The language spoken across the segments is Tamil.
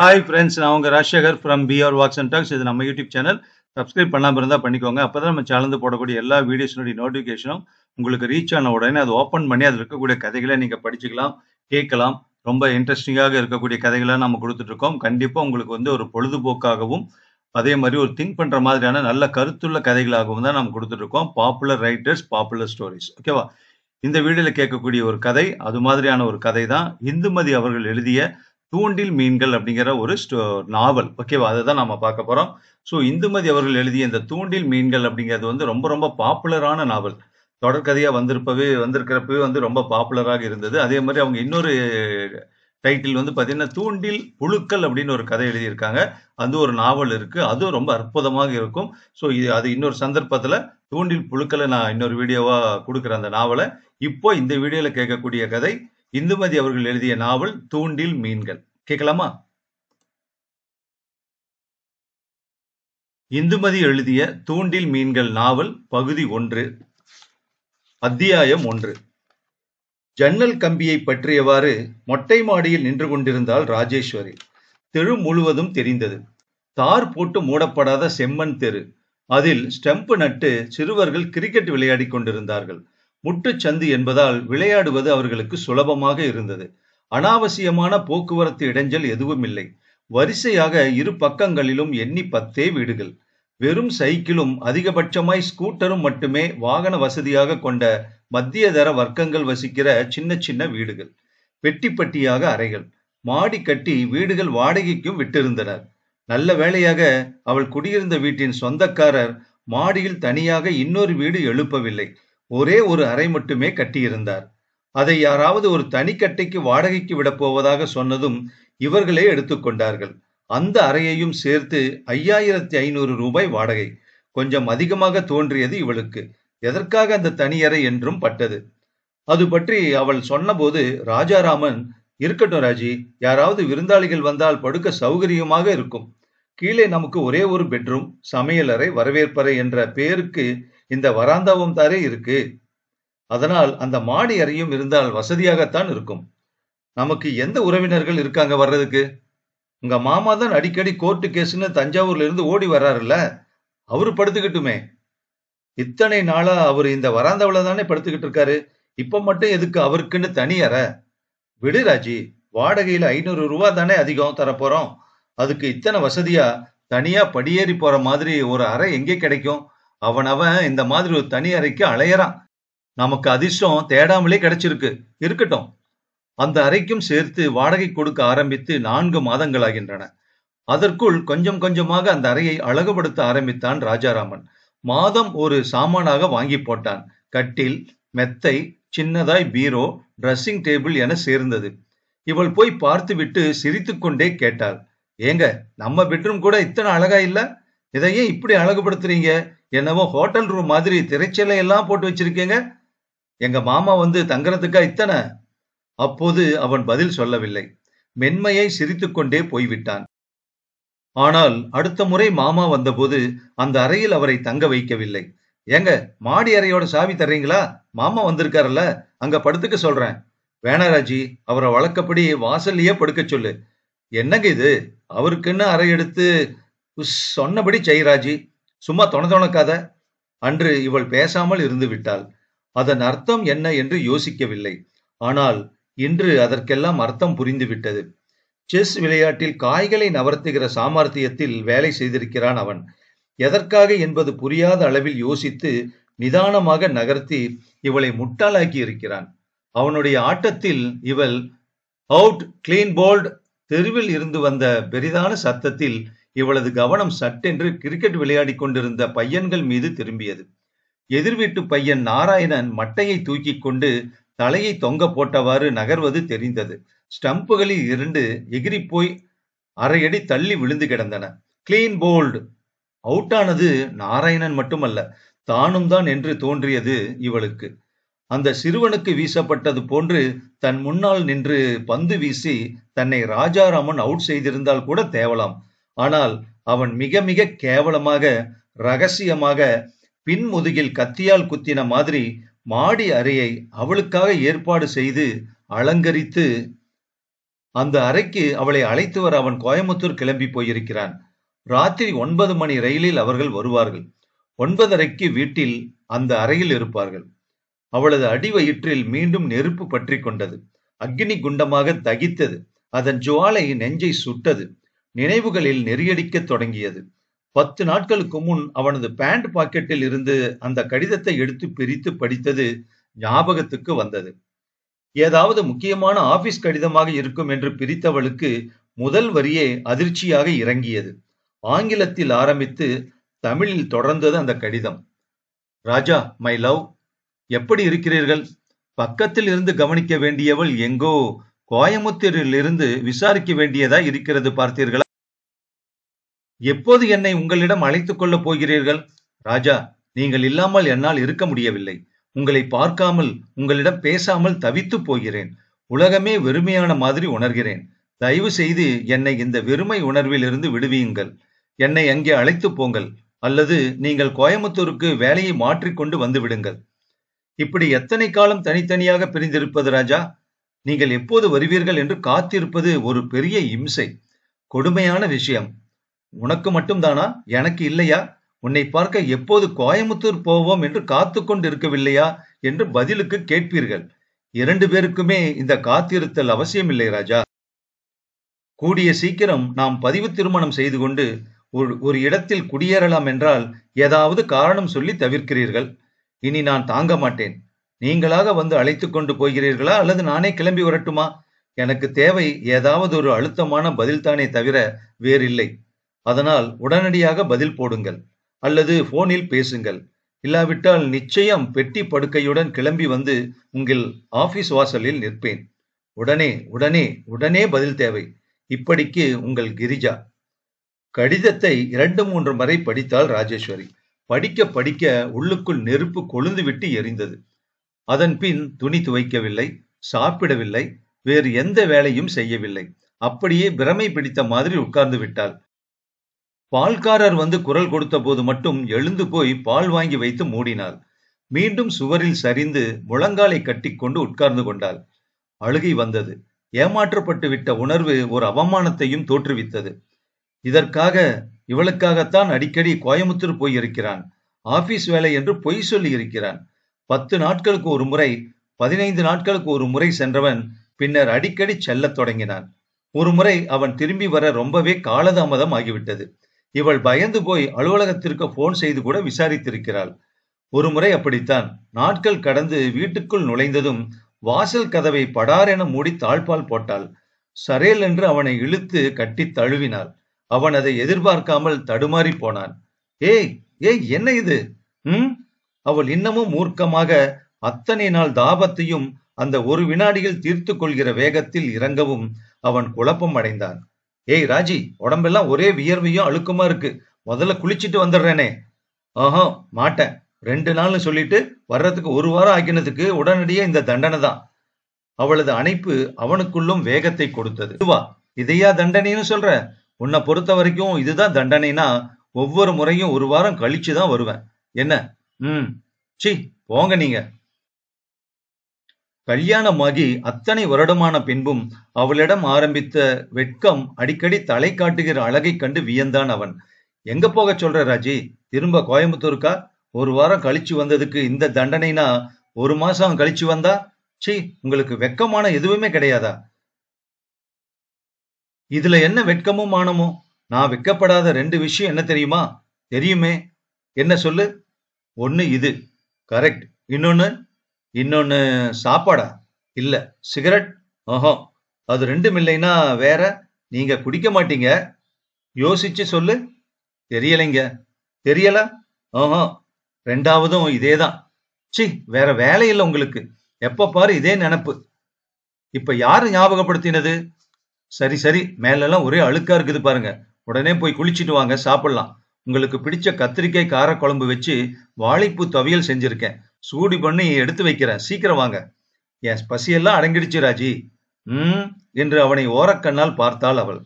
ஹாய் ஃப்ரெண்ட்ஸ் நான் உங்கள் Rajasekar from PR walks and talks இது நம்ம யூடியூப் சேனல் சப்ஸ்கிரைப் பண்ணாமல் இருந்தால் பண்ணிக்கோங்க அப்போ தான் நம்ம சேனல் போடக்கூடிய எல்லா வீடியோஸினுடைய நோட்டிஃபிகேஷனும் உங்களுக்கு ரீச் ஆன உடனே அதை ஓப்பன் பண்ணி அதில் இருக்கக்கூடிய கதைகளை நீங்கள் படிச்சுக்கலாம் கேட்கலாம் ரொம்ப இன்ட்ரெஸ்டிங்காக இருக்கக்கூடிய கதைகளை நம்ம கொடுத்துட்ருக்கோம் கண்டிப்பாக உங்களுக்கு வந்து ஒரு பொழுதுபோக்காகவும் அதே மாதிரி ஒரு திங்க் பண்ணுற மாதிரியான நல்ல கருத்துள்ள கதைகளாகவும் தான் நம்ம கொடுத்துட்ருக்கோம் பாப்புலர் ரைட்டர்ஸ் பாப்புலர் ஸ்டோரிஸ் ஓகேவா இந்த வீடியோவில் கேட்கக்கூடிய ஒரு கதை அது மாதிரியான ஒரு கதை தான் இந்துமதி அவர்கள் எழுதிய தூண்டில் மீன்கள் அப்படிங்கிற ஒரு நாவல் ஓகேவா அதை தான் நம்ம பார்க்க போகிறோம் ஸோ இந்துமதி அவர்கள் எழுதிய இந்த தூண்டில் மீன்கள் அப்படிங்கிறது வந்து ரொம்ப ரொம்ப பாப்புலரான நாவல் தொடர்கதையாக வந்திருப்பவே வந்திருக்கிறப்பவே வந்து ரொம்ப பாப்புலராக இருந்தது அதே மாதிரி அவங்க இன்னொரு டைட்டில் வந்து பார்த்தீங்கன்னா தூண்டில் புழுக்கள் அப்படின்னு ஒரு கதை எழுதியிருக்காங்க அது ஒரு நாவல் இருக்குது அதுவும் ரொம்ப அற்புதமாக இருக்கும் ஸோ இது அது இன்னொரு சந்தர்ப்பத்தில் தூண்டில் புழுக்களை நான் இன்னொரு வீடியோவாக கொடுக்குறேன் அந்த நாவலை இப்போ இந்த வீடியோவில் கேட்கக்கூடிய கதை இந்துமதி அவர்கள் எழுதிய நாவல் தூண்டில் மீன்கள் கேட்கலாமா இந்துமதி எழுதிய தூண்டில் மீன்கள் நாவல் பகுதி ஒன்று அத்தியாயம் ஒன்று ஜன்னல் கம்பியை பற்றியவாறு மொட்டை மாடியில் நின்று கொண்டிருந்தால் ராஜேஸ்வரி தெரு முழுவதும் தெரிந்தது தார் போட்டு மூடப்படாத செம்மன் தெரு அதில் ஸ்டெம்ப் நட்டு சிறுவர்கள் கிரிக்கெட் விளையாடி கொண்டிருந்தார்கள் முட்டுச்சந்து என்பதால் விளையாடுவது அவர்களுக்கு சுலபமாக இருந்தது அனாவசியமான போக்குவரத்து இடைஞ்சல் எதுவும் இல்லை வரிசையாக இரு பக்கங்களிலும் எண்ணி பத்தே வீடுகள் வெறும் சைக்கிளும் அதிகபட்சமாய் ஸ்கூட்டரும் மட்டுமே வாகன வசதியாக கொண்ட மத்திய தர வர்க்கங்கள் வசிக்கிற சின்ன சின்ன வீடுகள் வெட்டிப்பட்டியாக அறைகள் மாடி கட்டி வீடுகள் வாடகைக்கும் விட்டிருந்தனர் நல்ல வேளையாக அவள் குடியிருந்த வீட்டின் சொந்தக்காரர் மாடியில் தனியாக இன்னொரு வீடு எழுப்பவில்லை ஒரே ஒரு அறை மட்டுமே கட்டியிருந்தார் அதை யாராவது ஒரு தனிக்கட்டைக்கு வாடகைக்கு போவதாக சொன்னதும் இவர்களே எடுத்துக்கொண்டார்கள் அந்த அறையையும் சேர்த்து ஐயாயிரத்தி ஐநூறு ரூபாய் வாடகை கொஞ்சம் அதிகமாக தோன்றியது இவளுக்கு எதற்காக அந்த தனியறை என்றும் பட்டது அது பற்றி அவள் சொன்னபோது ராஜாராமன் இருக்கட்டும் ராஜி யாராவது விருந்தாளிகள் வந்தால் படுக்க சௌகரியமாக இருக்கும் கீழே நமக்கு ஒரே ஒரு பெட்ரூம் சமையலறை வரவேற்பறை என்ற பெயருக்கு இந்த வராந்தாவும் தாரே இருக்கு அதனால் அந்த மாடி அறையும் இருந்தால் வசதியாகத்தான் இருக்கும் நமக்கு எந்த உறவினர்கள் இருக்காங்க வர்றதுக்கு உங்க மாமா தான் அடிக்கடி கோர்ட்டு கேஸ்ன்னு தஞ்சாவூர்ல இருந்து ஓடி வர்றாருல்ல அவரு படுத்துக்கிட்டுமே இத்தனை நாளா அவர் இந்த வராந்தாவில தானே படுத்துக்கிட்டு இருக்காரு இப்ப மட்டும் எதுக்கு அவருக்குன்னு தனி அறை விடு ராஜி வாடகையில ஐநூறு ரூபா தானே அதிகம் தரப்போறோம் அதுக்கு இத்தனை வசதியா தனியா படியேறி போற மாதிரி ஒரு அறை எங்கே கிடைக்கும் அவனவன் இந்த மாதிரி ஒரு தனி அறைக்கு அலையறான் நமக்கு அதிர்ஷ்டம் தேடாமலே கிடைச்சிருக்கு இருக்கட்டும் அந்த அறைக்கும் சேர்த்து வாடகை கொடுக்க ஆரம்பித்து நான்கு மாதங்களாகின்றன அதற்குள் கொஞ்சம் கொஞ்சமாக அந்த அறையை அழகுபடுத்த ஆரம்பித்தான் ராஜாராமன் மாதம் ஒரு சாமானாக வாங்கி போட்டான் கட்டில் மெத்தை சின்னதாய் பீரோ ட்ரெஸ்ஸிங் டேபிள் என சேர்ந்தது இவள் போய் பார்த்துவிட்டு சிரித்துக்கொண்டே கேட்டாள் ஏங்க நம்ம பெட்ரூம் கூட இத்தனை அழகா இல்ல இதையே இப்படி அழகுபடுத்துறீங்க என்னவோ ஹோட்டல் ரூம் மாதிரி திரைச்சலை எல்லாம் போட்டு வச்சிருக்கீங்க எங்க மாமா வந்து தங்குறதுக்கா இத்தனை அப்போது அவன் பதில் சொல்லவில்லை மென்மையை சிரித்துக்கொண்டே போய்விட்டான் ஆனால் அடுத்த முறை மாமா வந்தபோது அந்த அறையில் அவரை தங்க வைக்கவில்லை ஏங்க மாடி அறையோட சாவி தர்றீங்களா மாமா வந்திருக்காருல்ல அங்க படுத்துக்க சொல்றேன் வேணாராஜி அவரை வழக்கப்படி வாசல்லையே படுக்க சொல்லு என்னங்க இது அவருக்குன்னு அறை எடுத்து சொன்னபடி ஜெய்ராஜி சும்மா தொணதொணக்காத அன்று இவள் பேசாமல் இருந்து விட்டாள் அதன் அர்த்தம் என்ன என்று யோசிக்கவில்லை ஆனால் இன்று அதற்கெல்லாம் அர்த்தம் புரிந்துவிட்டது செஸ் விளையாட்டில் காய்களை நவர்த்துகிற சாமர்த்தியத்தில் வேலை செய்திருக்கிறான் அவன் எதற்காக என்பது புரியாத அளவில் யோசித்து நிதானமாக நகர்த்தி இவளை முட்டாளாக்கி இருக்கிறான் அவனுடைய ஆட்டத்தில் இவள் அவுட் கிளீன் போல்ட் தெருவில் இருந்து வந்த பெரிதான சத்தத்தில் இவளது கவனம் சட்டென்று கிரிக்கெட் விளையாடி கொண்டிருந்த பையன்கள் மீது திரும்பியது எதிர்வீட்டு பையன் நாராயணன் மட்டையை தூக்கி கொண்டு தலையை தொங்க போட்டவாறு நகர்வது தெரிந்தது ஸ்டம்புகளில் இருந்து எகிரி போய் அரையடி தள்ளி விழுந்து கிடந்தன கிளீன் போல்டு அவுட்டானது நாராயணன் மட்டுமல்ல தானும் தான் என்று தோன்றியது இவளுக்கு அந்த சிறுவனுக்கு வீசப்பட்டது போன்று தன் முன்னால் நின்று பந்து வீசி தன்னை ராஜாராமன் அவுட் செய்திருந்தால் கூட தேவலாம் ஆனால் அவன் மிக மிக கேவலமாக ரகசியமாக பின்முதுகில் கத்தியால் குத்தின மாதிரி மாடி அறையை அவளுக்காக ஏற்பாடு செய்து அலங்கரித்து அந்த அறைக்கு அவளை அழைத்து வர அவன் கோயம்புத்தூர் கிளம்பி போயிருக்கிறான் ராத்திரி ஒன்பது மணி ரயிலில் அவர்கள் வருவார்கள் ஒன்பதரைக்கு வீட்டில் அந்த அறையில் இருப்பார்கள் அவளது அடிவயிற்றில் மீண்டும் நெருப்பு பற்றி கொண்டது அக்னி குண்டமாக தகித்தது அதன் ஜுவாலை நெஞ்சை சுட்டது நினைவுகளில் நெறியடிக்கத் தொடங்கியது பத்து நாட்களுக்கு முன் அவனது பேண்ட் பாக்கெட்டில் இருந்து அந்த கடிதத்தை எடுத்து பிரித்து படித்தது ஞாபகத்துக்கு வந்தது ஏதாவது முக்கியமான ஆபீஸ் கடிதமாக இருக்கும் என்று பிரித்தவளுக்கு முதல் வரியே அதிர்ச்சியாக இறங்கியது ஆங்கிலத்தில் ஆரம்பித்து தமிழில் தொடர்ந்தது அந்த கடிதம் ராஜா மை லவ் எப்படி இருக்கிறீர்கள் பக்கத்தில் இருந்து கவனிக்க வேண்டியவள் எங்கோ கோயமுத்தூரிலிருந்து விசாரிக்க வேண்டியதா இருக்கிறது பார்த்தீர்களா எப்போது என்னை உங்களிடம் அழைத்துக் கொள்ளப் போகிறீர்கள் ராஜா நீங்கள் இல்லாமல் என்னால் இருக்க முடியவில்லை உங்களை பார்க்காமல் உங்களிடம் பேசாமல் தவித்து போகிறேன் உலகமே வெறுமையான மாதிரி உணர்கிறேன் தயவு செய்து என்னை இந்த வெறுமை உணர்வில் இருந்து விடுவியுங்கள் என்னை அங்கே அழைத்து போங்கள் அல்லது நீங்கள் கோயம்புத்தூருக்கு வேலையை மாற்றிக்கொண்டு வந்து விடுங்கள் இப்படி எத்தனை காலம் தனித்தனியாக பிரிந்திருப்பது ராஜா நீங்கள் எப்போது வருவீர்கள் என்று காத்திருப்பது ஒரு பெரிய இம்சை கொடுமையான விஷயம் உனக்கு மட்டும்தானா எனக்கு இல்லையா உன்னை பார்க்க எப்போது கோயமுத்தூர் போவோம் என்று காத்து கொண்டு இருக்கவில்லையா என்று பதிலுக்கு கேட்பீர்கள் இரண்டு பேருக்குமே இந்த காத்திருத்தல் அவசியமில்லை ராஜா கூடிய சீக்கிரம் நாம் பதிவு திருமணம் செய்து கொண்டு ஒரு ஒரு இடத்தில் குடியேறலாம் என்றால் ஏதாவது காரணம் சொல்லி தவிர்க்கிறீர்கள் இனி நான் தாங்க மாட்டேன் நீங்களாக வந்து அழைத்து கொண்டு போகிறீர்களா அல்லது நானே கிளம்பி வரட்டுமா எனக்கு தேவை ஏதாவது ஒரு அழுத்தமான பதில்தானே தவிர வேறில்லை அதனால் உடனடியாக பதில் போடுங்கள் அல்லது போனில் பேசுங்கள் இல்லாவிட்டால் நிச்சயம் பெட்டி படுக்கையுடன் கிளம்பி வந்து உங்கள் ஆபீஸ் வாசலில் நிற்பேன் உடனே உடனே உடனே பதில் தேவை இப்படிக்கு உங்கள் கிரிஜா கடிதத்தை இரண்டு மூன்று முறை படித்தாள் ராஜேஸ்வரி படிக்க படிக்க உள்ளுக்குள் நெருப்பு கொழுந்துவிட்டு எரிந்தது அதன் பின் துணி துவைக்கவில்லை சாப்பிடவில்லை வேறு எந்த வேலையும் செய்யவில்லை அப்படியே பிரமை பிடித்த மாதிரி உட்கார்ந்து விட்டாள் பால்காரர் வந்து குரல் கொடுத்த போது மட்டும் எழுந்து போய் பால் வாங்கி வைத்து மூடினாள் மீண்டும் சுவரில் சரிந்து முழங்காலை கட்டிக்கொண்டு உட்கார்ந்து கொண்டாள் அழுகை வந்தது ஏமாற்றப்பட்டு விட்ட உணர்வு ஒரு அவமானத்தையும் தோற்றுவித்தது இதற்காக இவளுக்காகத்தான் அடிக்கடி கோயமுத்தூர் போயிருக்கிறான் ஆபீஸ் வேலை என்று பொய் சொல்லி இருக்கிறான் பத்து நாட்களுக்கு ஒரு முறை பதினைந்து நாட்களுக்கு ஒரு முறை சென்றவன் பின்னர் அடிக்கடி செல்லத் தொடங்கினான் ஒரு முறை அவன் திரும்பி வர ரொம்பவே காலதாமதம் ஆகிவிட்டது இவள் பயந்து போய் அலுவலகத்திற்கு போன் செய்து கூட விசாரித்திருக்கிறாள் ஒரு முறை அப்படித்தான் நாட்கள் கடந்து வீட்டுக்குள் நுழைந்ததும் வாசல் கதவை படார் என மூடி தாழ்பால் போட்டாள் சரேல் என்று அவனை இழுத்து கட்டி தழுவினாள் அவன் அதை எதிர்பார்க்காமல் தடுமாறி போனான் ஏய் ஏய் என்ன இது ம் அவள் இன்னமும் மூர்க்கமாக அத்தனை நாள் தாபத்தையும் அந்த ஒரு வினாடியில் தீர்த்து கொள்கிற வேகத்தில் இறங்கவும் அவன் குழப்பம் அடைந்தான் ஏய் ராஜி உடம்பெல்லாம் ஒரே வியர்வையும் அழுக்கமா இருக்கு முதல்ல குளிச்சிட்டு வந்துடுறேனே ஆஹா மாட்டேன் ரெண்டு நாள்னு சொல்லிட்டு வர்றதுக்கு ஒரு வாரம் ஆக்கினதுக்கு உடனடியே இந்த தண்டனை தான் அவளது அணைப்பு அவனுக்குள்ளும் வேகத்தை கொடுத்தது இதுவா இதையா தண்டனைன்னு சொல்ற உன்னை பொறுத்த வரைக்கும் இதுதான் தண்டனைனா ஒவ்வொரு முறையும் ஒரு வாரம் கழிச்சு தான் வருவேன் என்ன ம். ச்சீ போங்க நீங்க. கல்யாணமாகி அத்தனை வருடமான பின்பும் அவளிடம் ஆரம்பித்த வெட்கம் அடிக்கடி தலை காட்டுகிற அழகை கண்டு வியந்தான் அவன். எங்க போக சொல்ற ராஜி? திரும்ப கோயம்புத்தூருக்கா? ஒரு வாரம் கழிச்சு வந்ததுக்கு இந்த தண்டனைனா ஒரு மாசம் கழிச்சு வந்தா? ச்சீ உங்களுக்கு வெட்கமான எதுவுமே கிடையாதா? இதுல என்ன வெட்கமும் மானமோ நான் வெட்கப்படாத ரெண்டு விஷயம் என்ன தெரியுமா? தெரியுமே. என்ன சொல்லு? ஒன்று இது கரெக்ட் இன்னொன்று இன்னொன்று சாப்பாடா இல்லை சிகரெட் ஆஹோ அது ரெண்டும் இல்லைன்னா வேற நீங்க குடிக்க மாட்டீங்க யோசிச்சு சொல்லு தெரியலைங்க தெரியல ஆஹோ ரெண்டாவதும் இதே தான் சி வேற வேலையில்லை உங்களுக்கு எப்ப பாரு இதே நினப்பு இப்ப யாரு ஞாபகப்படுத்தினது சரி சரி மேலெல்லாம் ஒரே அழுக்கா இருக்குது பாருங்க உடனே போய் குளிச்சுட்டு வாங்க சாப்பிடலாம் உங்களுக்கு பிடிச்ச கத்திரிக்காய் காரக்குழம்பு வச்சு வாழைப்பூ துவையல் செஞ்சிருக்கேன் சூடி பண்ணி எடுத்து வைக்கிறேன் சீக்கிரம் வாங்க என் பசியெல்லாம் அடங்கிடுச்சு ராஜி ம் என்று அவனை ஓரக்கண்ணால் பார்த்தாள் அவள்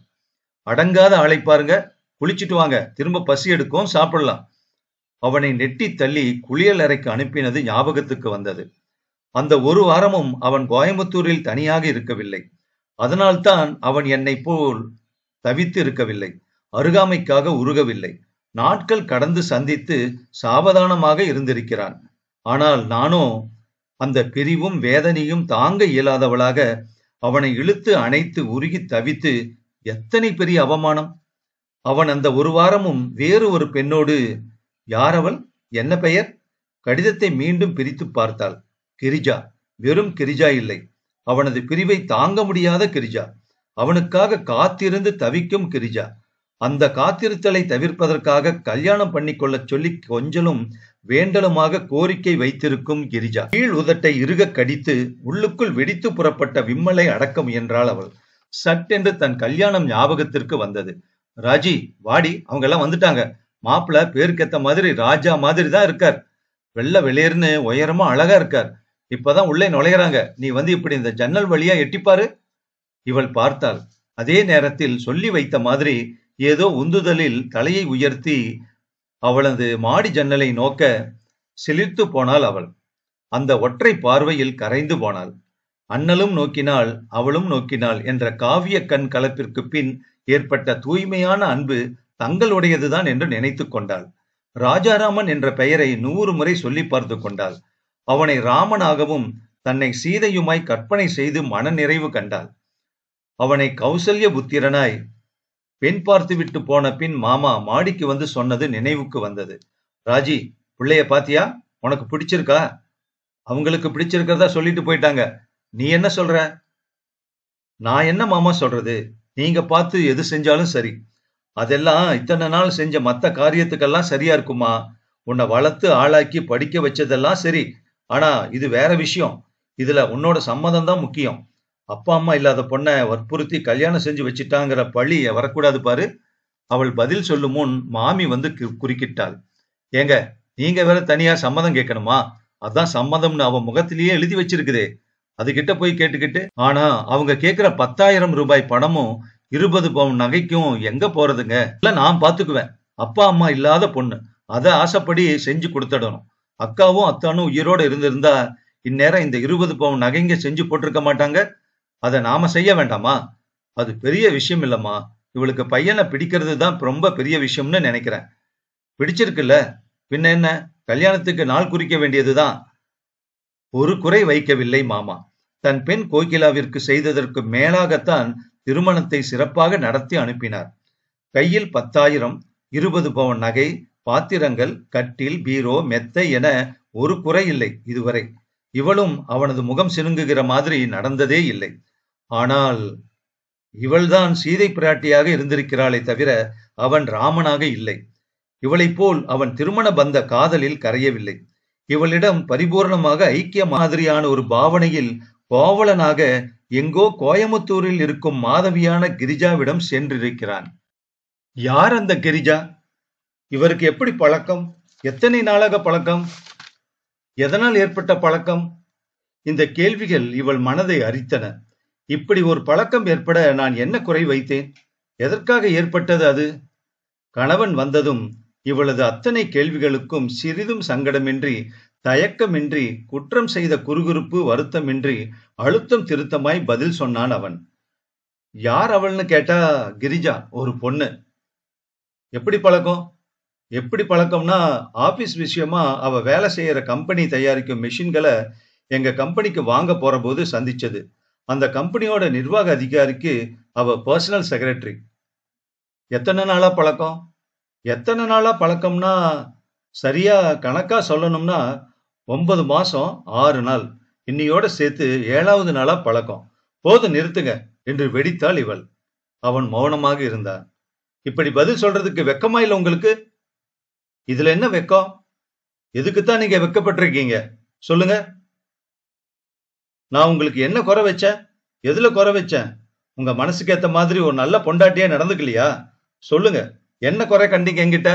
அடங்காத ஆளை பாருங்க குளிச்சுட்டு வாங்க திரும்ப பசி எடுக்கும் சாப்பிடலாம் அவனை நெட்டி தள்ளி குளியல் அறைக்கு அனுப்பினது ஞாபகத்துக்கு வந்தது அந்த ஒரு வாரமும் அவன் கோயம்புத்தூரில் தனியாக இருக்கவில்லை அதனால்தான் அவன் என்னை போல் தவித்து இருக்கவில்லை அருகாமைக்காக உருகவில்லை நாட்கள் கடந்து சந்தித்து சாவதானமாக இருந்திருக்கிறான் ஆனால் நானோ அந்த பிரிவும் வேதனையும் தாங்க இயலாதவளாக அவனை இழுத்து அணைத்து உருகி தவித்து எத்தனை பெரிய அவமானம் அவன் அந்த ஒரு வாரமும் வேறு ஒரு பெண்ணோடு யாரவள் என்ன பெயர் கடிதத்தை மீண்டும் பிரித்து பார்த்தாள் கிரிஜா வெறும் கிரிஜா இல்லை அவனது பிரிவை தாங்க முடியாத கிரிஜா அவனுக்காக காத்திருந்து தவிக்கும் கிரிஜா அந்த காத்திருத்தலை தவிர்ப்பதற்காக கல்யாணம் பண்ணிக்கொள்ள சொல்லி கொஞ்சலும் வேண்டலுமாக கோரிக்கை வைத்திருக்கும் கிரிஜா கீழ் உதட்டை இறுக கடித்து உள்ளுக்குள் வெடித்து புறப்பட்ட விம்மலை அடக்க முயன்றாள் அவள் சட்டென்று தன் கல்யாணம் ஞாபகத்திற்கு வந்தது ராஜி வாடி அவங்க எல்லாம் வந்துட்டாங்க மாப்பிள்ள பேருக்கேத்த மாதிரி ராஜா மாதிரி தான் இருக்கார் வெள்ள வெளியர்னு உயரமா அழகா இருக்கார் இப்பதான் உள்ளே நுழையிறாங்க நீ வந்து இப்படி இந்த ஜன்னல் வழியா எட்டிப்பாரு இவள் பார்த்தாள் அதே நேரத்தில் சொல்லி வைத்த மாதிரி ஏதோ உந்துதலில் தலையை உயர்த்தி அவளது மாடி ஜன்னலை நோக்க சிலிர்த்து போனாள் அவள் அந்த ஒற்றை பார்வையில் கரைந்து போனாள் அண்ணலும் நோக்கினாள் அவளும் நோக்கினாள் என்ற காவிய கண் கலப்பிற்கு பின் ஏற்பட்ட தூய்மையான அன்பு தங்களுடையதுதான் என்று நினைத்து கொண்டாள் ராஜாராமன் என்ற பெயரை நூறு முறை சொல்லி பார்த்து கொண்டாள் அவனை ராமனாகவும் தன்னை சீதையுமாய் கற்பனை செய்து மனநிறைவு கண்டாள் அவனை கௌசல்ய புத்திரனாய் பெண் பார்த்து விட்டு போன பின் மாமா மாடிக்கு வந்து சொன்னது நினைவுக்கு வந்தது ராஜி பிள்ளைய பாத்தியா உனக்கு பிடிச்சிருக்கா அவங்களுக்கு பிடிச்சிருக்கிறதா சொல்லிட்டு போயிட்டாங்க நீ என்ன சொல்ற நான் என்ன மாமா சொல்றது நீங்க பார்த்து எது செஞ்சாலும் சரி அதெல்லாம் இத்தனை நாள் செஞ்ச மத்த காரியத்துக்கெல்லாம் சரியா இருக்குமா உன்னை வளர்த்து ஆளாக்கி படிக்க வச்சதெல்லாம் சரி ஆனா இது வேற விஷயம் இதுல உன்னோட சம்மதம் தான் முக்கியம் அப்பா அம்மா இல்லாத பொண்ணை வற்புறுத்தி கல்யாணம் செஞ்சு வச்சிட்டாங்கிற பழி வரக்கூடாது பாரு அவள் பதில் சொல்லும் முன் மாமி வந்து குறுக்கிட்டாள் ஏங்க நீங்க வேற தனியா சம்மதம் கேட்கணுமா அதான் சம்மதம்னு அவன் முகத்திலேயே எழுதி வச்சிருக்குதே அதுகிட்ட போய் கேட்டுக்கிட்டு ஆனா அவங்க கேட்கிற பத்தாயிரம் ரூபாய் பணமும் இருபது பவுன் நகைக்கும் எங்க போறதுங்க இல்ல நான் பாத்துக்குவேன் அப்பா அம்மா இல்லாத பொண்ணு அதை ஆசைப்படி செஞ்சு கொடுத்துடணும் அக்காவும் அத்தானும் உயிரோட இருந்திருந்தா இந்நேரம் இந்த இருபது பவுன் நகைங்க செஞ்சு போட்டிருக்க மாட்டாங்க அதை நாம செய்ய வேண்டாமா அது பெரிய விஷயம் இல்லம்மா இவளுக்கு பையனை பிடிக்கிறது தான் ரொம்ப பெரிய விஷயம்னு நினைக்கிறேன் பிடிச்சிருக்குல்ல பின்ன என்ன கல்யாணத்துக்கு நாள் குறிக்க வேண்டியதுதான் ஒரு குறை வைக்கவில்லை மாமா தன் பெண் கோகிலாவிற்கு செய்ததற்கு மேலாகத்தான் திருமணத்தை சிறப்பாக நடத்தி அனுப்பினார் கையில் பத்தாயிரம் இருபது பவன் நகை பாத்திரங்கள் கட்டில் பீரோ மெத்தை என ஒரு குறை இல்லை இதுவரை இவளும் அவனது முகம் சினுங்குகிற மாதிரி நடந்ததே இல்லை ஆனால் இவள்தான் சீதை பிராட்டியாக இருந்திருக்கிறாளே தவிர அவன் ராமனாக இல்லை இவளைப் போல் அவன் திருமண பந்த காதலில் கரையவில்லை இவளிடம் பரிபூர்ணமாக ஐக்கிய மாதிரியான ஒரு பாவனையில் கோவலனாக எங்கோ கோயமுத்தூரில் இருக்கும் மாதவியான கிரிஜாவிடம் சென்றிருக்கிறான் யார் அந்த கிரிஜா இவருக்கு எப்படி பழக்கம் எத்தனை நாளாக பழக்கம் எதனால் ஏற்பட்ட பழக்கம் இந்த கேள்விகள் இவள் மனதை அரித்தன இப்படி ஒரு பழக்கம் ஏற்பட நான் என்ன குறை வைத்தேன் எதற்காக ஏற்பட்டது அது கணவன் வந்ததும் இவளது அத்தனை கேள்விகளுக்கும் சிறிதும் சங்கடமின்றி தயக்கமின்றி குற்றம் செய்த குறுகுறுப்பு வருத்தமின்றி அழுத்தம் திருத்தமாய் பதில் சொன்னான் அவன் யார் அவள்னு கேட்டா கிரிஜா ஒரு பொண்ணு எப்படி பழக்கம் எப்படி பழக்கம்னா ஆபீஸ் விஷயமா அவ வேலை செய்யற கம்பெனி தயாரிக்கும் மிஷின்களை எங்க கம்பெனிக்கு வாங்க போற போது சந்திச்சது அந்த கம்பெனியோட நிர்வாக அதிகாரிக்கு அவ பர்சனல் செக்ரட்டரி எத்தனை நாளா பழக்கம் எத்தனை நாளா பழக்கம்னா சரியா கணக்கா சொல்லணும்னா ஒன்பது மாசம் ஆறு நாள் இன்னையோட சேர்த்து ஏழாவது நாளா பழக்கம் போது நிறுத்துங்க என்று வெடித்தாள் இவள் அவன் மௌனமாக இருந்தான் இப்படி பதில் சொல்றதுக்கு வெக்கமா இல்லை உங்களுக்கு இதுல என்ன வெக்கம் எதுக்குத்தான் நீங்க வெக்கப்பட்டிருக்கீங்க சொல்லுங்க நான் உங்களுக்கு என்ன குறை வச்சேன் எதுல குறை வச்சேன் உங்க மனசுக்கு ஏத்த மாதிரி ஒரு நல்ல பொண்டாட்டியா நடந்துக்கலையா சொல்லுங்க என்ன குறை கண்டிங்க என்கிட்ட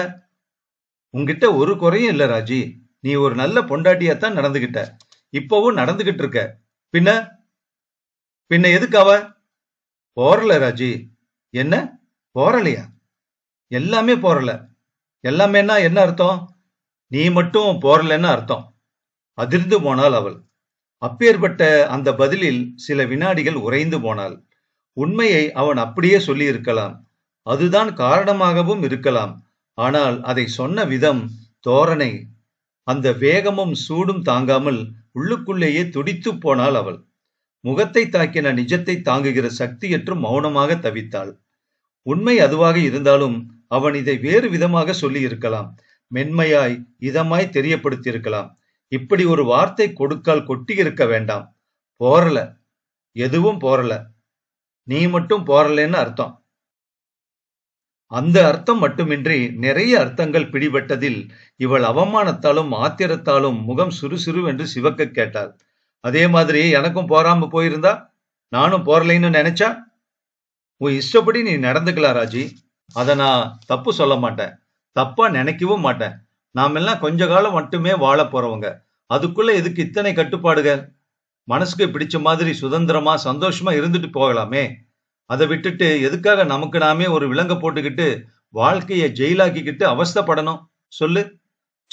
உங்ககிட்ட ஒரு குறையும் இல்ல ராஜி நீ ஒரு நல்ல பொண்டாட்டியாத்தான் நடந்துகிட்ட இப்பவும் நடந்துகிட்டு இருக்க பின்ன பின்ன எதுக்கு போறல ராஜி என்ன போறலையா எல்லாமே போறல எல்லாமேன்னா என்ன அர்த்தம் நீ மட்டும் போறலன்னு அர்த்தம் அதிர்ந்து போனாள் அவள் அப்பேற்பட்ட அந்த பதிலில் சில வினாடிகள் உறைந்து போனாள் உண்மையை அவன் அப்படியே சொல்லியிருக்கலாம் அதுதான் காரணமாகவும் இருக்கலாம் ஆனால் அதை சொன்ன விதம் தோரணை அந்த வேகமும் சூடும் தாங்காமல் உள்ளுக்குள்ளேயே துடித்து போனாள் அவள் முகத்தை தாக்கின நிஜத்தை தாங்குகிற சக்தி சக்தியற்று மௌனமாக தவித்தாள் உண்மை அதுவாக இருந்தாலும் அவன் இதை வேறு விதமாக சொல்லி இருக்கலாம் மென்மையாய் இதமாய் தெரியப்படுத்தியிருக்கலாம் இப்படி ஒரு வார்த்தை கொடுக்கால் கொட்டி இருக்க வேண்டாம் போறல எதுவும் போறல நீ மட்டும் போரலன்னு அர்த்தம் அந்த அர்த்தம் மட்டுமின்றி நிறைய அர்த்தங்கள் பிடிபட்டதில் இவள் அவமானத்தாலும் ஆத்திரத்தாலும் முகம் சுறுசுறுவென்று சிவக்க கேட்டாள் அதே மாதிரி எனக்கும் போறாம போயிருந்தா நானும் போறலைன்னு நினைச்சா உன் இஷ்டப்படி நீ நடந்துக்கலாம் ராஜி அதை நான் தப்பு சொல்ல மாட்டேன் தப்பா நினைக்கவும் மாட்டேன் நாம் எல்லாம் கொஞ்ச காலம் மட்டுமே வாழ போறவங்க அதுக்குள்ள எதுக்கு இத்தனை கட்டுப்பாடுகள் மனசுக்கு பிடிச்ச மாதிரி சுதந்திரமா சந்தோஷமா இருந்துட்டு போகலாமே அதை விட்டுட்டு எதுக்காக நமக்கு நாமே ஒரு விலங்க போட்டுக்கிட்டு வாழ்க்கையை ஜெயிலாக்கிக்கிட்டு அவஸ்தப்படணும் சொல்லு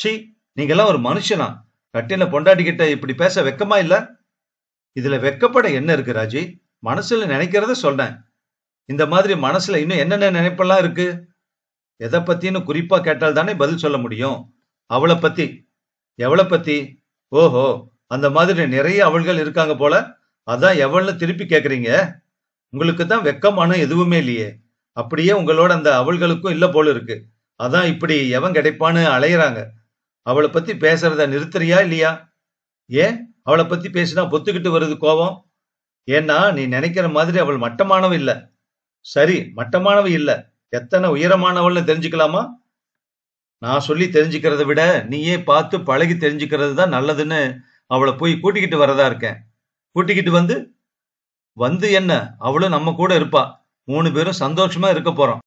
சி நீங்கெல்லாம் ஒரு மனுஷனா கட்டின பொண்டாட்டிக்கிட்ட இப்படி பேச வெக்கமா இல்ல இதுல வெக்கப்பட என்ன இருக்கு ராஜி மனசுல நினைக்கிறத சொல்றேன் இந்த மாதிரி மனசுல இன்னும் என்னென்ன நினைப்பெல்லாம் இருக்கு எதை பத்தின்னு குறிப்பா கேட்டால் தானே பதில் சொல்ல முடியும் அவளை பத்தி எவளை பத்தி ஓஹோ அந்த மாதிரி நிறைய அவள்கள் இருக்காங்க போல அதான் எவள்னு திருப்பி கேக்குறீங்க உங்களுக்கு தான் வெக்கமான எதுவுமே இல்லையே அப்படியே உங்களோட அந்த அவள்களுக்கும் இல்லை போல இருக்கு அதான் இப்படி எவன் கிடைப்பான்னு அலையிறாங்க அவளை பத்தி பேசுறத நிறுத்துறியா இல்லையா ஏன் அவளை பத்தி பேசினா பொத்துக்கிட்டு வருது கோபம் ஏன்னா நீ நினைக்கிற மாதிரி அவள் மட்டமானவ இல்லை சரி மட்டமானவ இல்லை எத்தனை உயரமானவள்னு தெரிஞ்சுக்கலாமா நான் சொல்லி தெரிஞ்சுக்கிறத விட நீயே பார்த்து பழகி தெரிஞ்சுக்கிறது தான் நல்லதுன்னு அவளை போய் கூட்டிக்கிட்டு வரதா இருக்கேன் கூட்டிக்கிட்டு வந்து வந்து என்ன அவளும் நம்ம கூட இருப்பா மூணு பேரும் சந்தோஷமா இருக்க போறோம்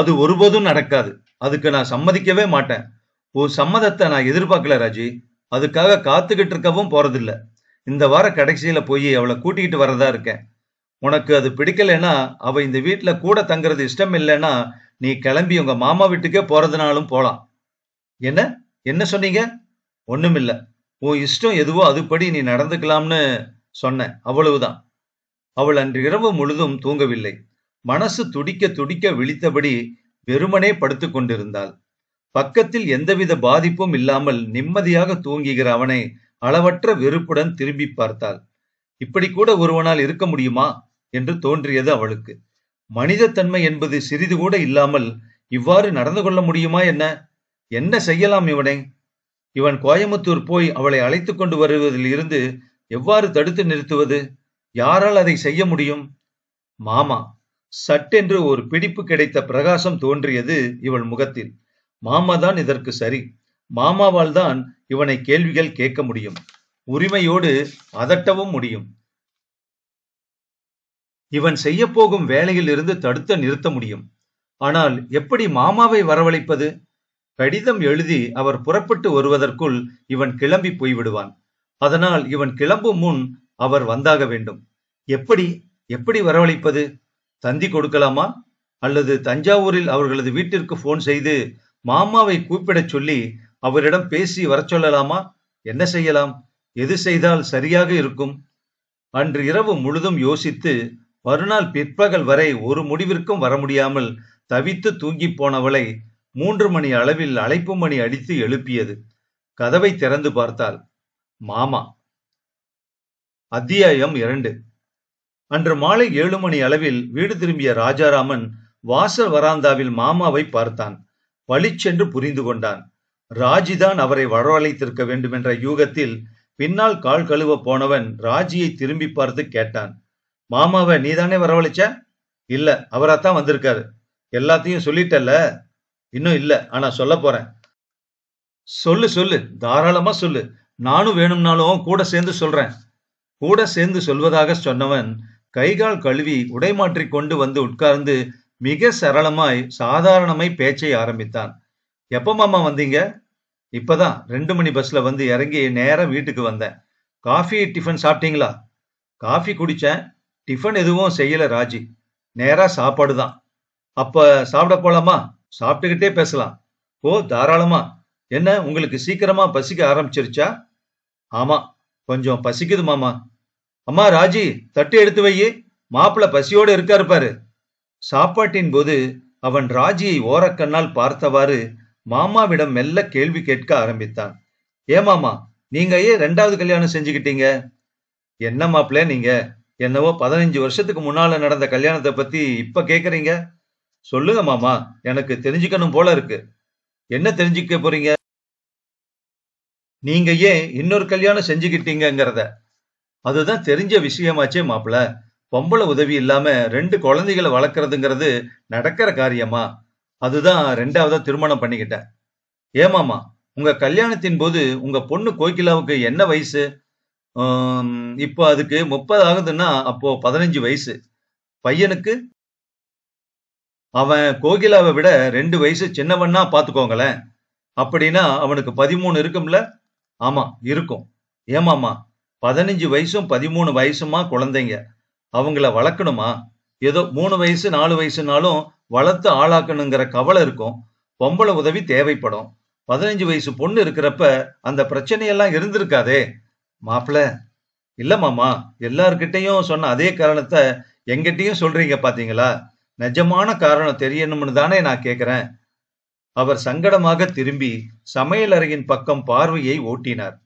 அது ஒருபோதும் நடக்காது அதுக்கு நான் சம்மதிக்கவே மாட்டேன் உன் சம்மதத்தை நான் எதிர்பார்க்கல ராஜி அதுக்காக காத்துக்கிட்டு இருக்கவும் போறதில்லை இந்த வார கடைசியில போய் அவளை கூட்டிக்கிட்டு வரதா இருக்கேன் உனக்கு அது பிடிக்கலைன்னா அவ இந்த வீட்டில் கூட தங்குறது இஷ்டம் இல்லைன்னா நீ கிளம்பி உங்க மாமா வீட்டுக்கே போறதுனாலும் போலாம் என்ன என்ன சொன்னீங்க ஒண்ணும் இல்லை உன் இஷ்டம் எதுவோ அதுபடி நீ நடந்துக்கலாம்னு சொன்ன அவ்வளவுதான் அவள் அன்று இரவு முழுதும் தூங்கவில்லை மனசு துடிக்க துடிக்க விழித்தபடி வெறுமனே படுத்து கொண்டிருந்தாள் பக்கத்தில் எந்தவித பாதிப்பும் இல்லாமல் நிம்மதியாக தூங்குகிற அவனை அளவற்ற வெறுப்புடன் திரும்பி பார்த்தாள் இப்படி கூட ஒருவனால் இருக்க முடியுமா என்று தோன்றியது அவளுக்கு மனிதத்தன்மை என்பது சிறிது கூட இல்லாமல் இவ்வாறு நடந்து கொள்ள முடியுமா என்ன என்ன செய்யலாம் இவனை இவன் கோயமுத்தூர் போய் அவளை அழைத்து கொண்டு வருவதில் இருந்து எவ்வாறு தடுத்து நிறுத்துவது யாரால் அதை செய்ய முடியும் மாமா சட்டென்று ஒரு பிடிப்பு கிடைத்த பிரகாசம் தோன்றியது இவள் முகத்தில் மாமா தான் இதற்கு சரி மாமாவால் தான் இவனை கேள்விகள் கேட்க முடியும் உரிமையோடு அதட்டவும் முடியும் இவன் செய்யப்போகும் வேலையில் இருந்து தடுத்த நிறுத்த முடியும் ஆனால் எப்படி மாமாவை வரவழைப்பது கடிதம் எழுதி அவர் புறப்பட்டு வருவதற்குள் இவன் கிளம்பி போய்விடுவான் அதனால் இவன் கிளம்பும் முன் அவர் வந்தாக வேண்டும் எப்படி எப்படி வரவழைப்பது தந்தி கொடுக்கலாமா அல்லது தஞ்சாவூரில் அவர்களது வீட்டிற்கு போன் செய்து மாமாவை கூப்பிடச் சொல்லி அவரிடம் பேசி வர சொல்லலாமா என்ன செய்யலாம் எது செய்தால் சரியாக இருக்கும் அன்று இரவு முழுதும் யோசித்து மறுநாள் பிற்பகல் வரை ஒரு முடிவிற்கும் வர முடியாமல் தவித்து தூங்கி போனவளை மூன்று மணி அளவில் அழைப்பு மணி அடித்து எழுப்பியது கதவை திறந்து பார்த்தாள் மாமா அத்தியாயம் இரண்டு அன்று மாலை ஏழு மணி அளவில் வீடு திரும்பிய ராஜாராமன் வாசல் வராந்தாவில் மாமாவை பார்த்தான் பளிச்சென்று புரிந்து கொண்டான் ராஜிதான் அவரை வரவழைத்திருக்க என்ற யூகத்தில் பின்னால் கால் கழுவ போனவன் ராஜியை திரும்பி பார்த்து கேட்டான் மாமாவை நீ தானே வரவழைச்ச இல்ல அவராத்தான் வந்திருக்காரு எல்லாத்தையும் சொல்லிட்டல்ல இன்னும் இல்ல ஆனா சொல்ல போறேன் சொல்லு சொல்லு தாராளமா சொல்லு நானும் வேணும்னாலும் கூட சேர்ந்து சொல்றேன் கூட சேர்ந்து சொல்வதாக சொன்னவன் கைகால் கழுவி உடை மாற்றி கொண்டு வந்து உட்கார்ந்து மிக சரளமாய் சாதாரணமாய் பேச்சை ஆரம்பித்தான் எப்ப மாமா வந்தீங்க இப்பதான் ரெண்டு மணி பஸ்ல வந்து இறங்கி நேரம் வீட்டுக்கு வந்தேன் காஃபி டிஃபன் சாப்பிட்டீங்களா காஃபி குடிச்சேன் டிஃபன் எதுவும் செய்யல ராஜி நேரா சாப்பாடு தான் அப்ப சாப்பிட போலாமா சாப்பிட்டுக்கிட்டே பேசலாம் ஓ தாராளமா என்ன உங்களுக்கு சீக்கிரமா பசிக்க ஆரம்பிச்சிருச்சா ஆமா கொஞ்சம் பசிக்குது மாமா அம்மா ராஜி தட்டு எடுத்து வையே மாப்பிள்ள பசியோடு இருக்காரு பாரு சாப்பாட்டின் போது அவன் ராஜியை ஓரக்கண்ணால் பார்த்தவாறு மாமாவிடம் மெல்ல கேள்வி கேட்க ஆரம்பித்தான் மாமா நீங்க ஏன் ரெண்டாவது கல்யாணம் செஞ்சுக்கிட்டீங்க என்ன மாப்பிள்ள நீங்க என்னவோ பதினஞ்சு வருஷத்துக்கு முன்னால நடந்த கல்யாணத்தை பத்தி இப்ப கேக்குறீங்க சொல்லுங்க மாமா எனக்கு தெரிஞ்சுக்கணும் போல இருக்கு என்ன தெரிஞ்சுக்க போறீங்க நீங்க ஏன் இன்னொரு கல்யாணம் செஞ்சுக்கிட்டீங்கிறத அதுதான் தெரிஞ்ச விஷயமாச்சே மாப்பிள்ள பொம்பளை உதவி இல்லாம ரெண்டு குழந்தைகளை வளர்க்கறதுங்கிறது நடக்கிற காரியமா அதுதான் ரெண்டாவதா திருமணம் பண்ணிக்கிட்டேன் ஏமாமா உங்க கல்யாணத்தின் போது உங்க பொண்ணு கோகிலாவுக்கு என்ன வயசு இப்போ அதுக்கு முப்பது ஆகுதுன்னா அப்போ பதினஞ்சு வயசு பையனுக்கு அவன் கோகிலாவை விட ரெண்டு வயசு சின்னவன்னா பார்த்துக்கோங்களேன் அப்படின்னா அவனுக்கு பதிமூணு இருக்கும்ல ஆமா இருக்கும் ஏமாமா பதினஞ்சு வயசும் பதிமூணு வயசுமா குழந்தைங்க அவங்கள வளர்க்கணுமா ஏதோ மூணு வயசு நாலு வயசுனாலும் வளர்த்து ஆளாக்கணுங்கிற கவலை இருக்கும் பொம்பளை உதவி தேவைப்படும் பதினஞ்சு வயசு பொண்ணு இருக்கிறப்ப அந்த பிரச்சனையெல்லாம் இருந்திருக்காதே மாப்பிள்ள இல்ல மாமா எல்லார்கிட்டையும் சொன்ன அதே காரணத்தை எங்கிட்டையும் சொல்றீங்க பாத்தீங்களா நிஜமான காரணம் தெரியணும்னு தானே நான் கேக்குறேன் அவர் சங்கடமாக திரும்பி சமையலறையின் பக்கம் பார்வையை ஓட்டினார்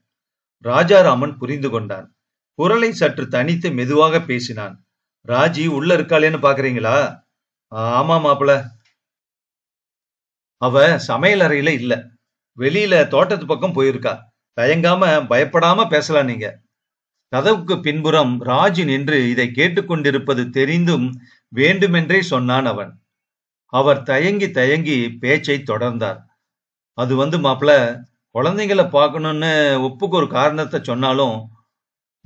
ராஜாராமன் புரிந்து கொண்டான் குரலை சற்று தனித்து மெதுவாக பேசினான் ராஜி உள்ள இருக்காளேன்னு பாக்குறீங்களா ஆமா மாப்பிள அவ சமையலறையில இல்ல வெளியில தோட்டத்து பக்கம் போயிருக்கா தயங்காம பயப்படாம பேசலாம் நீங்க கதவுக்கு பின்புறம் ராஜு நின்று இதை கேட்டுக்கொண்டிருப்பது தெரிந்தும் வேண்டுமென்றே சொன்னான் அவன் அவர் தயங்கி தயங்கி பேச்சை தொடர்ந்தார் அது வந்து மாப்பிள்ள குழந்தைங்களை பார்க்கணும்னு ஒப்புக்கு ஒரு காரணத்தை சொன்னாலும்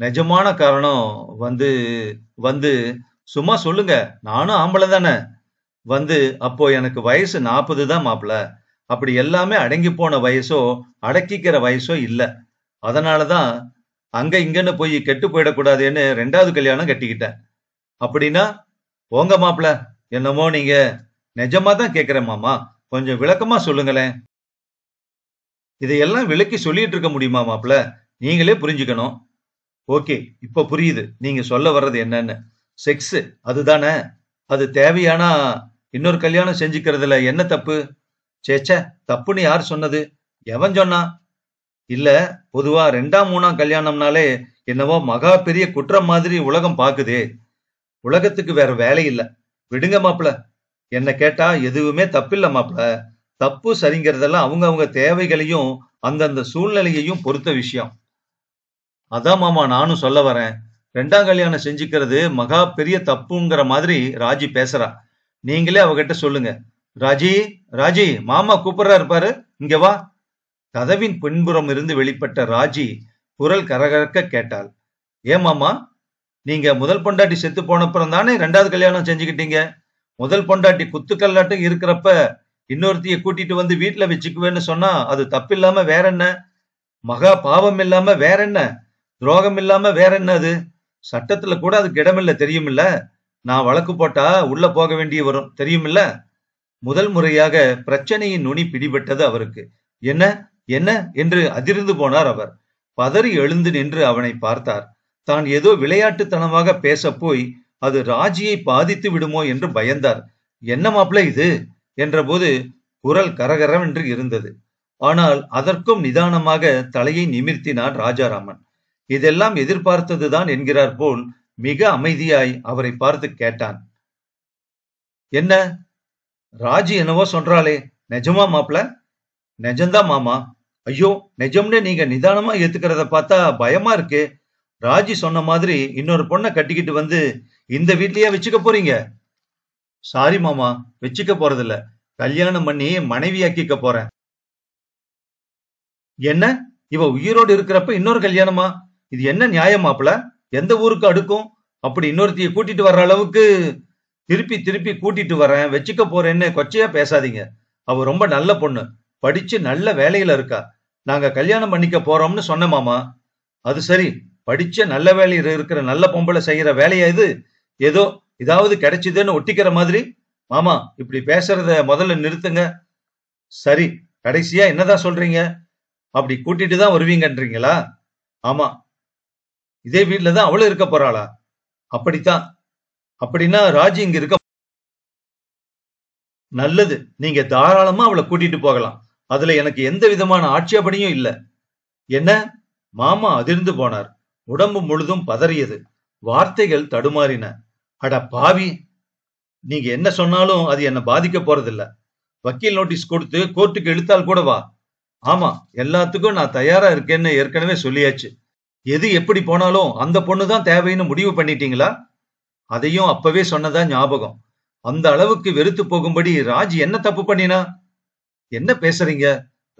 நிஜமான காரணம் வந்து வந்து சும்மா சொல்லுங்க நானும் ஆம்பளை தானே வந்து அப்போ எனக்கு வயசு நாற்பது தான் மாப்பிள்ள அப்படி எல்லாமே அடங்கி போன வயசோ அடக்கிக்கிற வயசோ இல்லை அதனாலதான் அங்க இங்கன்னு போய் கெட்டு போயிடக்கூடாதுன்னு ரெண்டாவது கல்யாணம் கட்டிக்கிட்டேன் அப்படின்னா போங்க மாப்பிள்ள என்னமோ நீங்க நிஜமா தான் கேக்குற மாமா கொஞ்சம் விளக்கமா சொல்லுங்களேன் இதையெல்லாம் விளக்கி சொல்லிட்டு இருக்க முடியுமா மாப்பிள நீங்களே புரிஞ்சுக்கணும் ஓகே இப்ப புரியுது நீங்க சொல்ல வர்றது என்னன்னு செக்ஸ் அதுதானே அது தேவையானா இன்னொரு கல்யாணம் செஞ்சுக்கிறதுல என்ன தப்பு சேச்ச தப்புன்னு யார் சொன்னது எவன் சொன்னா இல்ல பொதுவா ரெண்டாம் மூணாம் கல்யாணம்னாலே என்னவோ மகா பெரிய குற்றம் மாதிரி உலகம் பாக்குதே உலகத்துக்கு வேற வேலை இல்ல விடுங்க மாப்பிள என்ன கேட்டா எதுவுமே தப்பில்ல மாப்பிள தப்பு சரிங்கிறதெல்லாம் அவங்க அவங்க தேவைகளையும் அந்தந்த சூழ்நிலையையும் பொறுத்த விஷயம் அதான் மாமா நானும் சொல்ல வரேன் ரெண்டாம் கல்யாணம் செஞ்சுக்கிறது மகா பெரிய தப்புங்கிற மாதிரி ராஜி பேசுறா நீங்களே அவகிட்ட சொல்லுங்க ராஜி ராஜி மாமா கூப்பிடுறாரு பாரு இங்க வா கதவின் பின்புறம் இருந்து வெளிப்பட்ட ராஜி குரல் கரகரக்க கேட்டாள் ஏ மாமா நீங்க முதல் பொண்டாட்டி செத்து போனப்புறம் தானே ரெண்டாவது கல்யாணம் செஞ்சுக்கிட்டீங்க முதல் பொண்டாட்டி குத்துக்கல்லாட்டும் இருக்கிறப்ப இன்னொருத்திய கூட்டிட்டு வந்து வீட்டுல வச்சுக்குவேன்னு சொன்னா அது தப்பு இல்லாம வேற என்ன மகா பாவம் இல்லாம வேற என்ன துரோகம் இல்லாம வேற என்ன அது சட்டத்துல கூட அதுக்கு இடமில்ல தெரியுமில்ல நான் வழக்கு போட்டா உள்ள போக வேண்டிய வரும் தெரியுமில்ல முதல் முறையாக பிரச்சனையின் நுனி பிடிபட்டது அவருக்கு என்ன என்ன என்று அதிர்ந்து போனார் அவர் பதறி எழுந்து நின்று அவனை பார்த்தார் தான் ஏதோ விளையாட்டுத்தனமாக பேச போய் அது ராஜியை பாதித்து விடுமோ என்று பயந்தார் என்ன மாப்பிள இது என்றபோது குரல் கரகரவென்று இருந்தது ஆனால் அதற்கும் நிதானமாக தலையை நிமிர்த்தினான் ராஜாராமன் இதெல்லாம் எதிர்பார்த்ததுதான் என்கிறார் போல் மிக அமைதியாய் அவரை பார்த்து கேட்டான் என்ன ராஜு என்னவோ சொல்றாளே நிஜமா மாப்பிள நிஜம்தான் மாமா ஐயோ நிஜம்னு நீங்க நிதானமா ஏத்துக்கிறத பார்த்தா பயமா இருக்கு ராஜி சொன்ன மாதிரி இன்னொரு பொண்ணை கட்டிக்கிட்டு வந்து இந்த வீட்லயே வச்சுக்க போறீங்க சாரி மாமா வச்சுக்க போறதில்ல கல்யாணம் பண்ணி மனைவியாக்கிக்க போறேன் என்ன இவ உயிரோடு இருக்கிறப்ப இன்னொரு கல்யாணமா இது என்ன நியாயம் மாப்பிள எந்த ஊருக்கு அடுக்கும் அப்படி இன்னொருத்தைய கூட்டிட்டு வர்ற அளவுக்கு திருப்பி திருப்பி கூட்டிட்டு வரேன் வச்சுக்க போறேன்னு கொச்சையா பேசாதீங்க அவ ரொம்ப நல்ல பொண்ணு படிச்சு நல்ல வேலையில இருக்கா நாங்க கல்யாணம் பண்ணிக்க போறோம்னு சொன்னமாமா அது சரி படிச்ச நல்ல வேலையில இருக்கிற நல்ல பொம்பளை செய்யற வேலையா இது ஏதோ ஏதாவது கிடைச்சிதுன்னு ஒட்டிக்கிற மாதிரி மாமா இப்படி பேசுறத முதல்ல நிறுத்துங்க சரி கடைசியா என்னதான் சொல்றீங்க அப்படி கூட்டிட்டு தான் வருவீங்கன்றீங்களா ஆமா இதே வீட்டுல தான் அவளும் இருக்க போறாளா அப்படித்தான் அப்படின்னா ராஜி இங்க இருக்க நல்லது நீங்க தாராளமா அவளை கூட்டிட்டு போகலாம் அதுல எனக்கு எந்த விதமான ஆட்சேபனையும் இல்ல என்ன மாமா அதிர்ந்து போனார் உடம்பு முழுதும் பதறியது வார்த்தைகள் தடுமாறின அட பாவி நீங்க என்ன சொன்னாலும் அது என்ன பாதிக்க போறதில்ல வக்கீல் நோட்டீஸ் கொடுத்து கோர்ட்டுக்கு இழுத்தால் கூட வா ஆமா எல்லாத்துக்கும் நான் தயாரா இருக்கேன்னு ஏற்கனவே சொல்லியாச்சு எது எப்படி போனாலும் அந்த பொண்ணு தான் தேவைன்னு முடிவு பண்ணிட்டீங்களா அதையும் அப்பவே சொன்னதா ஞாபகம் அந்த அளவுக்கு வெறுத்து போகும்படி ராஜ் என்ன தப்பு பண்ணினா என்ன பேசுறீங்க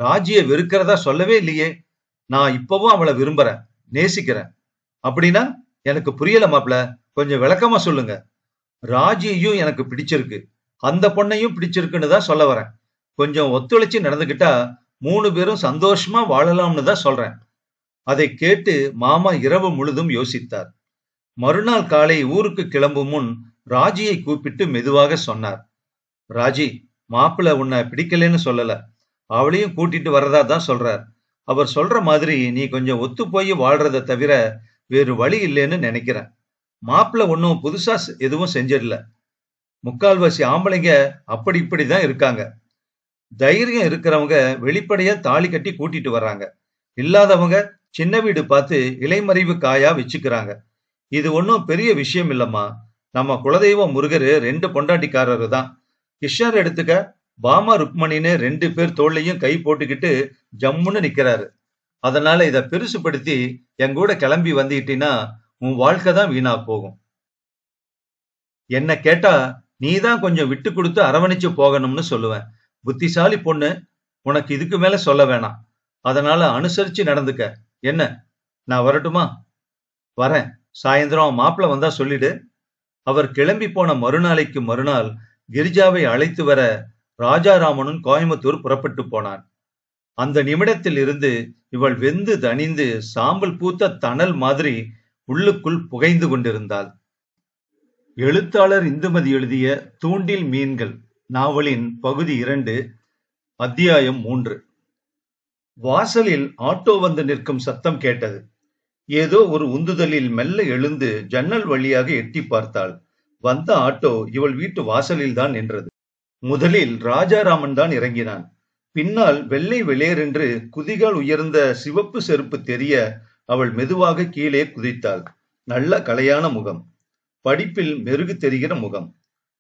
ராஜிய வெறுக்கிறதா சொல்லவே இல்லையே நான் இப்பவும் அவளை விரும்புறேன் நேசிக்கிறேன் அப்படின்னா எனக்கு புரியல மாப்பிள கொஞ்சம் விளக்கமா சொல்லுங்க ராஜியையும் எனக்கு பிடிச்சிருக்கு அந்த பொண்ணையும் பிடிச்சிருக்குன்னு தான் சொல்ல வரேன் கொஞ்சம் ஒத்துழைச்சு நடந்துகிட்டா மூணு பேரும் சந்தோஷமா வாழலாம்னு தான் சொல்றேன் அதை கேட்டு மாமா இரவு முழுதும் யோசித்தார் மறுநாள் காலை ஊருக்கு கிளம்பும் முன் ராஜியை கூப்பிட்டு மெதுவாக சொன்னார் ராஜி மாப்பிள்ள உன்னை பிடிக்கலன்னு சொல்லல அவளையும் கூட்டிட்டு வர்றதா தான் சொல்றார் அவர் சொல்ற மாதிரி நீ கொஞ்சம் ஒத்து போய் வாழ்றத தவிர வேறு வழி இல்லைன்னு நினைக்கிறேன் மாப்பிள்ள ஒன்றும் புதுசா எதுவும் செஞ்சிடல முக்கால்வாசி ஆம்பளைங்க அப்படி இப்படி தான் இருக்காங்க தைரியம் இருக்கிறவங்க வெளிப்படையா தாலி கட்டி கூட்டிட்டு வர்றாங்க இல்லாதவங்க சின்ன வீடு பார்த்து இலைமறைவு காயா வச்சுக்கிறாங்க இது ஒன்றும் பெரிய விஷயம் இல்லம்மா நம்ம குலதெய்வம் முருகர் ரெண்டு பொண்டாட்டிக்காரரு தான் கிஷார் எடுத்துக்க பாமா ருக்மணின்னு ரெண்டு பேர் தோல்லையும் கை போட்டுக்கிட்டு ஜம்முன்னு நிக்கிறாரு அதனால இதை பெருசுப்படுத்தி என் கூட கிளம்பி வந்துக்கிட்டீன்னா உன் வாழ்க்கை தான் வீணா போகும் என்ன கேட்டா நீ தான் கொஞ்சம் விட்டு கொடுத்து அரவணைச்சு போகணும்னு சொல்லுவேன் புத்திசாலி பொண்ணு உனக்கு இதுக்கு மேல சொல்ல வேணாம் அதனால அனுசரிச்சு நடந்துக்க என்ன நான் வரட்டுமா வரேன் சாயந்தரம் மாப்பிள்ள வந்தா சொல்லிடு அவர் கிளம்பி போன மறுநாளைக்கு மறுநாள் கிரிஜாவை அழைத்து வர ராஜாராமனும் கோயம்புத்தூர் புறப்பட்டு போனான் அந்த நிமிடத்தில் இருந்து இவள் வெந்து தணிந்து சாம்பல் பூத்த தணல் மாதிரி உள்ளுக்குள் புகைந்து கொண்டிருந்தாள் எழுத்தாளர் இந்துமதி எழுதிய தூண்டில் மீன்கள் நாவலின் பகுதி இரண்டு அத்தியாயம் மூன்று வாசலில் ஆட்டோ வந்து நிற்கும் சத்தம் கேட்டது ஏதோ ஒரு உந்துதலில் மெல்ல எழுந்து ஜன்னல் வழியாக எட்டி பார்த்தாள் வந்த ஆட்டோ இவள் வீட்டு வாசலில் தான் நின்றது முதலில் ராஜாராமன் தான் இறங்கினான் பின்னால் வெள்ளை வெளியேறென்று குதிகால் உயர்ந்த சிவப்பு செருப்பு தெரிய அவள் மெதுவாக கீழே குதித்தாள் நல்ல கலையான முகம் படிப்பில் மெருகு தெரிகிற முகம்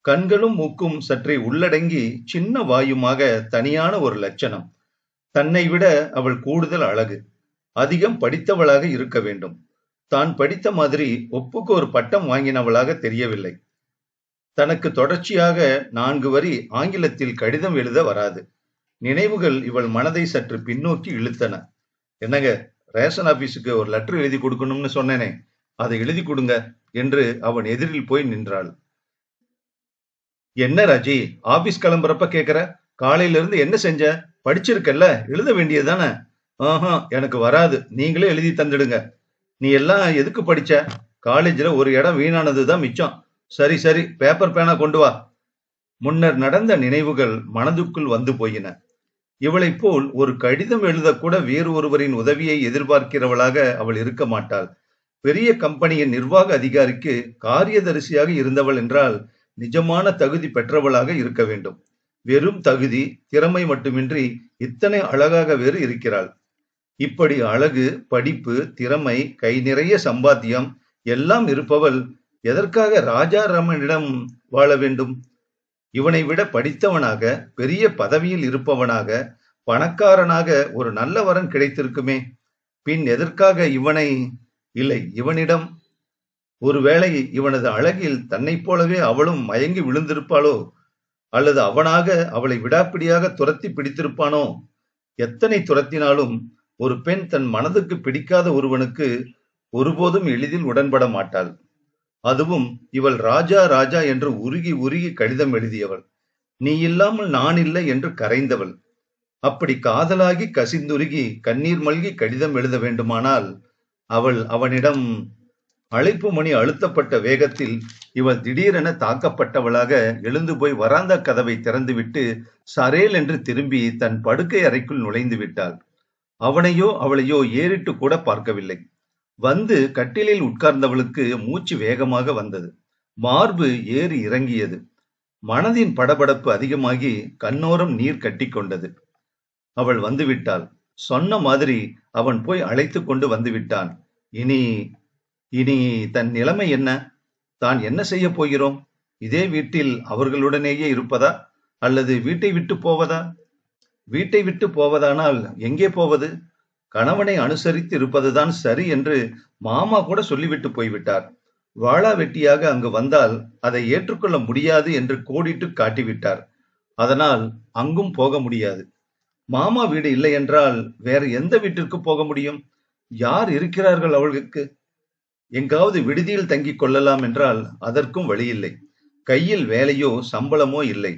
கண்களும் மூக்கும் சற்றே உள்ளடங்கி சின்ன வாயுமாக தனியான ஒரு லட்சணம் தன்னை விட அவள் கூடுதல் அழகு அதிகம் படித்தவளாக இருக்க வேண்டும் தான் படித்த மாதிரி ஒப்புக்கு ஒரு பட்டம் வாங்கினவளாக தெரியவில்லை தனக்கு தொடர்ச்சியாக நான்கு வரி ஆங்கிலத்தில் கடிதம் எழுத வராது நினைவுகள் இவள் மனதை சற்று பின்னோக்கி இழுத்தன என்னங்க ரேஷன் ஆபீஸுக்கு ஒரு லெட்டர் எழுதி கொடுக்கணும்னு சொன்னேனே அதை எழுதி கொடுங்க என்று அவன் எதிரில் போய் நின்றாள் என்ன ராஜி ஆபீஸ் கிளம்புறப்ப கேக்குற காலையில இருந்து என்ன செஞ்ச படிச்சிருக்கல்ல எழுத வேண்டியதானே ஆஹா எனக்கு வராது நீங்களே எழுதி தந்துடுங்க நீ எல்லாம் எதுக்கு படிச்ச காலேஜில் ஒரு இடம் வீணானது தான் மிச்சம் சரி சரி பேப்பர் பேனா கொண்டு வா முன்னர் நடந்த நினைவுகள் மனதுக்குள் வந்து போயின இவளைப் போல் ஒரு கடிதம் எழுதக்கூட வேறு ஒருவரின் உதவியை எதிர்பார்க்கிறவளாக அவள் இருக்க மாட்டாள் பெரிய கம்பெனியின் நிர்வாக அதிகாரிக்கு காரியதரிசியாக இருந்தவள் என்றால் நிஜமான தகுதி பெற்றவளாக இருக்க வேண்டும் வெறும் தகுதி திறமை மட்டுமின்றி இத்தனை அழகாக வேறு இருக்கிறாள் இப்படி அழகு படிப்பு திறமை கை நிறைய சம்பாத்தியம் எல்லாம் இருப்பவள் எதற்காக ராஜா ரமனிடம் வாழ வேண்டும் இவனை விட படித்தவனாக பெரிய பதவியில் இருப்பவனாக பணக்காரனாக ஒரு நல்ல வரன் கிடைத்திருக்குமே பின் எதற்காக இவனை இல்லை இவனிடம் ஒருவேளை இவனது அழகில் தன்னைப் போலவே அவளும் மயங்கி விழுந்திருப்பாளோ அல்லது அவனாக அவளை விடாப்பிடியாக துரத்தி பிடித்திருப்பானோ எத்தனை துரத்தினாலும் ஒரு பெண் தன் மனதுக்கு பிடிக்காத ஒருவனுக்கு ஒருபோதும் எளிதில் உடன்பட மாட்டாள் அதுவும் இவள் ராஜா ராஜா என்று உருகி உருகி கடிதம் எழுதியவள் நீ இல்லாமல் நான் இல்லை என்று கரைந்தவள் அப்படி காதலாகி கசிந்துருகி கண்ணீர் மல்கி கடிதம் எழுத வேண்டுமானால் அவள் அவனிடம் அழைப்பு மணி அழுத்தப்பட்ட வேகத்தில் இவள் திடீரென தாக்கப்பட்டவளாக எழுந்து போய் வராந்த கதவை திறந்துவிட்டு சரேல் என்று திரும்பி தன் படுக்கை அறைக்குள் நுழைந்து விட்டாள் அவனையோ அவளையோ ஏறிட்டு கூட பார்க்கவில்லை வந்து கட்டிலில் உட்கார்ந்தவளுக்கு மூச்சு வேகமாக வந்தது மார்பு ஏறி இறங்கியது மனதின் படபடப்பு அதிகமாகி கண்ணோரம் நீர் கொண்டது அவள் வந்துவிட்டாள் சொன்ன மாதிரி அவன் போய் அழைத்து கொண்டு வந்துவிட்டான் இனி இனி தன் நிலைமை என்ன தான் என்ன செய்ய போகிறோம் இதே வீட்டில் அவர்களுடனேயே இருப்பதா அல்லது வீட்டை விட்டு போவதா வீட்டை விட்டு போவதானால் எங்கே போவது கணவனை அனுசரித்து இருப்பதுதான் சரி என்று மாமா கூட சொல்லிவிட்டு போய்விட்டார் வாழா வெட்டியாக அங்கு வந்தால் அதை ஏற்றுக்கொள்ள முடியாது என்று கோடிட்டு காட்டிவிட்டார் அதனால் அங்கும் போக முடியாது மாமா வீடு இல்லை என்றால் வேற எந்த வீட்டிற்கு போக முடியும் யார் இருக்கிறார்கள் அவளுக்கு எங்காவது விடுதியில் தங்கிக் கொள்ளலாம் என்றால் அதற்கும் வழியில்லை கையில் வேலையோ சம்பளமோ இல்லை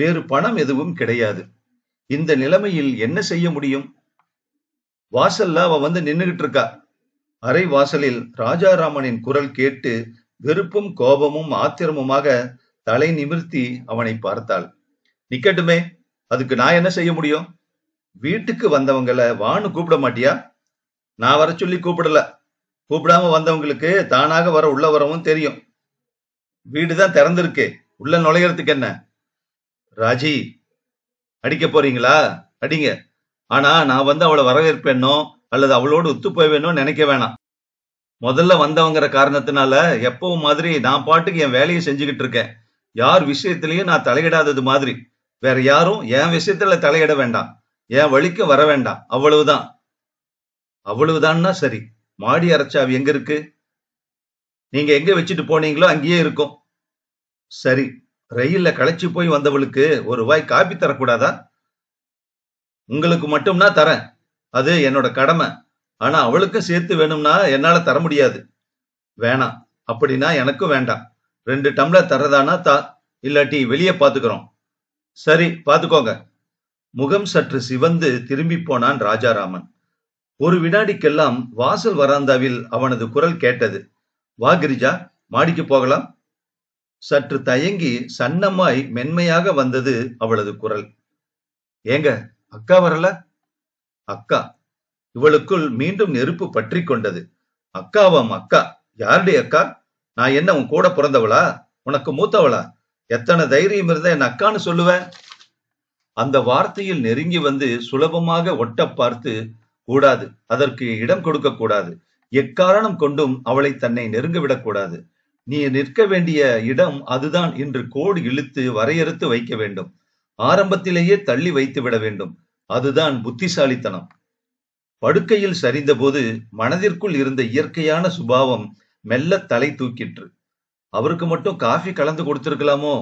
வேறு பணம் எதுவும் கிடையாது இந்த நிலைமையில் என்ன செய்ய முடியும் வாசல்ல அவ வந்து நின்னுகிட்டு இருக்கா அரை வாசலில் ராஜாராமனின் குரல் கேட்டு வெறுப்பும் கோபமும் ஆத்திரமுமாக தலை நிமிர்த்தி அவனை பார்த்தாள் நிக்கட்டுமே அதுக்கு நான் என்ன செய்ய முடியும் வீட்டுக்கு வந்தவங்கள வான்னு கூப்பிட மாட்டியா நான் வர சொல்லி கூப்பிடல கூப்பிடாம வந்தவங்களுக்கு தானாக வர உள்ள வரவும் தெரியும் வீடுதான் தான் திறந்திருக்கு உள்ள நுழையறதுக்கு என்ன ராஜி அடிக்க போறீங்களா அடிங்க ஆனா நான் வந்து அவளை வரவேற்பேனோ அல்லது அவளோடு ஒத்து போவேனோ நினைக்க வேணாம் முதல்ல வந்தவங்கிற காரணத்தினால எப்பவும் மாதிரி நான் பாட்டுக்கு என் வேலையை செஞ்சுக்கிட்டு இருக்கேன் யார் விஷயத்திலையும் நான் தலையிடாதது மாதிரி வேற யாரும் என் விஷயத்துல தலையிட வேண்டாம் என் வழிக்கு வர வேண்டாம் அவ்வளவுதான் அவ்வளவுதான்னா சரி மாடி அரைச்சாவி எங்க இருக்கு நீங்க எங்க வச்சுட்டு போனீங்களோ அங்கேயே இருக்கும் சரி ரயில்ல களைச்சு போய் வந்தவளுக்கு ஒரு ரூபாய் காப்பி தரக்கூடாதா உங்களுக்கு மட்டும்னா தரேன் அது என்னோட கடமை ஆனா அவளுக்கும் சேர்த்து வேணும்னா என்னால தர முடியாது வேணாம் அப்படின்னா எனக்கும் வேண்டாம் ரெண்டு டம்ளர் தர்றதானா தா இல்லாட்டி வெளியே பார்த்துக்கிறோம் சரி பார்த்துக்கோங்க முகம் சற்று சிவந்து திரும்பி போனான் ராஜாராமன் ஒரு வினாடிக்கெல்லாம் வாசல் வராந்தாவில் அவனது குரல் கேட்டது வா கிரிஜா மாடிக்கு போகலாம் சற்று தயங்கி சன்னமாய் மென்மையாக வந்தது அவளது குரல் ஏங்க அக்கா வரல அக்கா இவளுக்குள் மீண்டும் நெருப்பு பற்றி கொண்டது அக்காவாம் அக்கா யாருடைய அக்கா நான் என்ன உன் கூட பிறந்தவளா உனக்கு மூத்தவளா எத்தனை தைரியம் இருந்த என் அக்கான்னு சொல்லுவேன் அந்த வார்த்தையில் நெருங்கி வந்து சுலபமாக ஒட்ட பார்த்து கூடாது அதற்கு இடம் கொடுக்க கூடாது எக்காரணம் கொண்டும் அவளை தன்னை நெருங்க விடக்கூடாது நீ நிற்க வேண்டிய இடம் அதுதான் என்று கோடு இழுத்து வரையறுத்து வைக்க வேண்டும் ஆரம்பத்திலேயே தள்ளி வைத்து விட வேண்டும் அதுதான் புத்திசாலித்தனம் படுக்கையில் சரிந்தபோது மனதிற்குள் இருந்த இயற்கையான சுபாவம் மெல்ல தலை தூக்கிற்று அவருக்கு மட்டும் காஃபி கலந்து கொடுத்திருக்கலாமோ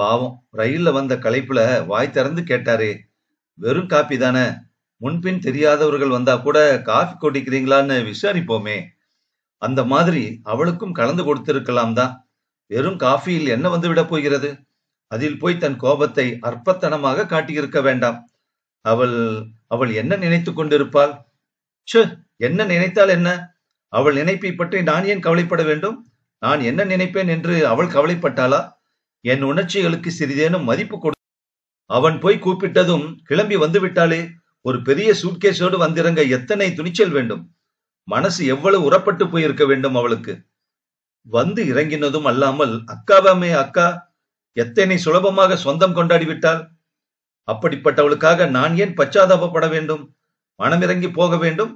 பாவம் ரயில்ல வந்த களைப்புல வாய் திறந்து கேட்டாரே வெறும் காப்பி தானே முன்பின் தெரியாதவர்கள் வந்தா கூட காஃபி கொட்டிக்கிறீங்களான்னு விசாரிப்போமே அந்த மாதிரி அவளுக்கும் கலந்து கொடுத்திருக்கலாம் தான் வெறும் காஃபியில் என்ன வந்து விட போகிறது அதில் போய் தன் கோபத்தை அற்பத்தனமாக காட்டியிருக்க வேண்டாம் அவள் அவள் என்ன நினைத்து கொண்டிருப்பாள் ஷு என்ன நினைத்தால் என்ன அவள் நினைப்பை பற்றி நான் ஏன் கவலைப்பட வேண்டும் நான் என்ன நினைப்பேன் என்று அவள் கவலைப்பட்டாளா என் உணர்ச்சிகளுக்கு சிறிதேனும் மதிப்பு கொடு அவன் போய் கூப்பிட்டதும் கிளம்பி வந்து விட்டாலே ஒரு பெரிய சூட்கேஸோடு வந்திறங்க எத்தனை துணிச்சல் வேண்டும் மனசு எவ்வளவு உறப்பட்டு போயிருக்க வேண்டும் அவளுக்கு வந்து இறங்கினதும் அல்லாமல் அக்காவாமே அக்கா எத்தனை சுலபமாக சொந்தம் கொண்டாடி விட்டால் அப்படிப்பட்டவளுக்காக நான் ஏன் பச்சாதாபப்பட வேண்டும் மனமிறங்கி போக வேண்டும்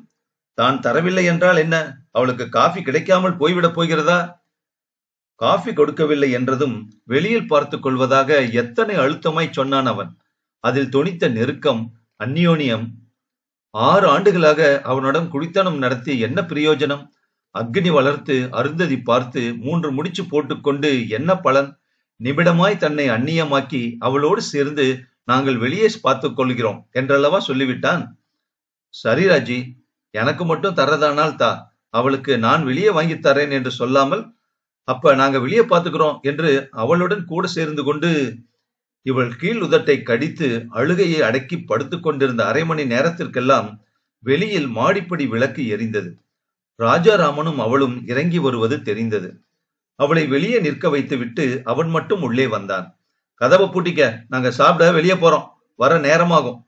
தான் தரவில்லை என்றால் என்ன அவளுக்கு காஃபி கிடைக்காமல் போய்விடப் போகிறதா காஃபி கொடுக்கவில்லை என்றதும் வெளியில் பார்த்து கொள்வதாக எத்தனை அழுத்தமாய் சொன்னான் அவன் அதில் துணித்த நெருக்கம் அந்யோனியம் ஆறு ஆண்டுகளாக அவனிடம் குடித்தனம் நடத்தி என்ன பிரயோஜனம் அக்னி வளர்த்து அருந்ததி பார்த்து மூன்று முடிச்சு போட்டுக்கொண்டு என்ன பலன் நிமிடமாய் தன்னை அந்நியமாக்கி அவளோடு சேர்ந்து நாங்கள் வெளியே பார்த்து கொள்கிறோம் என்றல்லவா சொல்லிவிட்டான் சரி ராஜி எனக்கு மட்டும் தர்றதானால் தா அவளுக்கு நான் வெளியே வாங்கி தரேன் என்று சொல்லாமல் அப்ப நாங்க வெளியே பார்த்துக்கிறோம் என்று அவளுடன் கூட சேர்ந்து கொண்டு இவள் கீழ் உதட்டை கடித்து அழுகையை அடக்கி படுத்துக் கொண்டிருந்த அரை மணி நேரத்திற்கெல்லாம் வெளியில் மாடிப்படி விளக்கு எரிந்தது ராஜாராமனும் அவளும் இறங்கி வருவது தெரிந்தது அவளை வெளியே நிற்க வைத்துவிட்டு அவன் மட்டும் உள்ளே வந்தான் கதவை பூட்டிக்க நாங்க சாப்பிட வெளியே போறோம் வர நேரமாகும்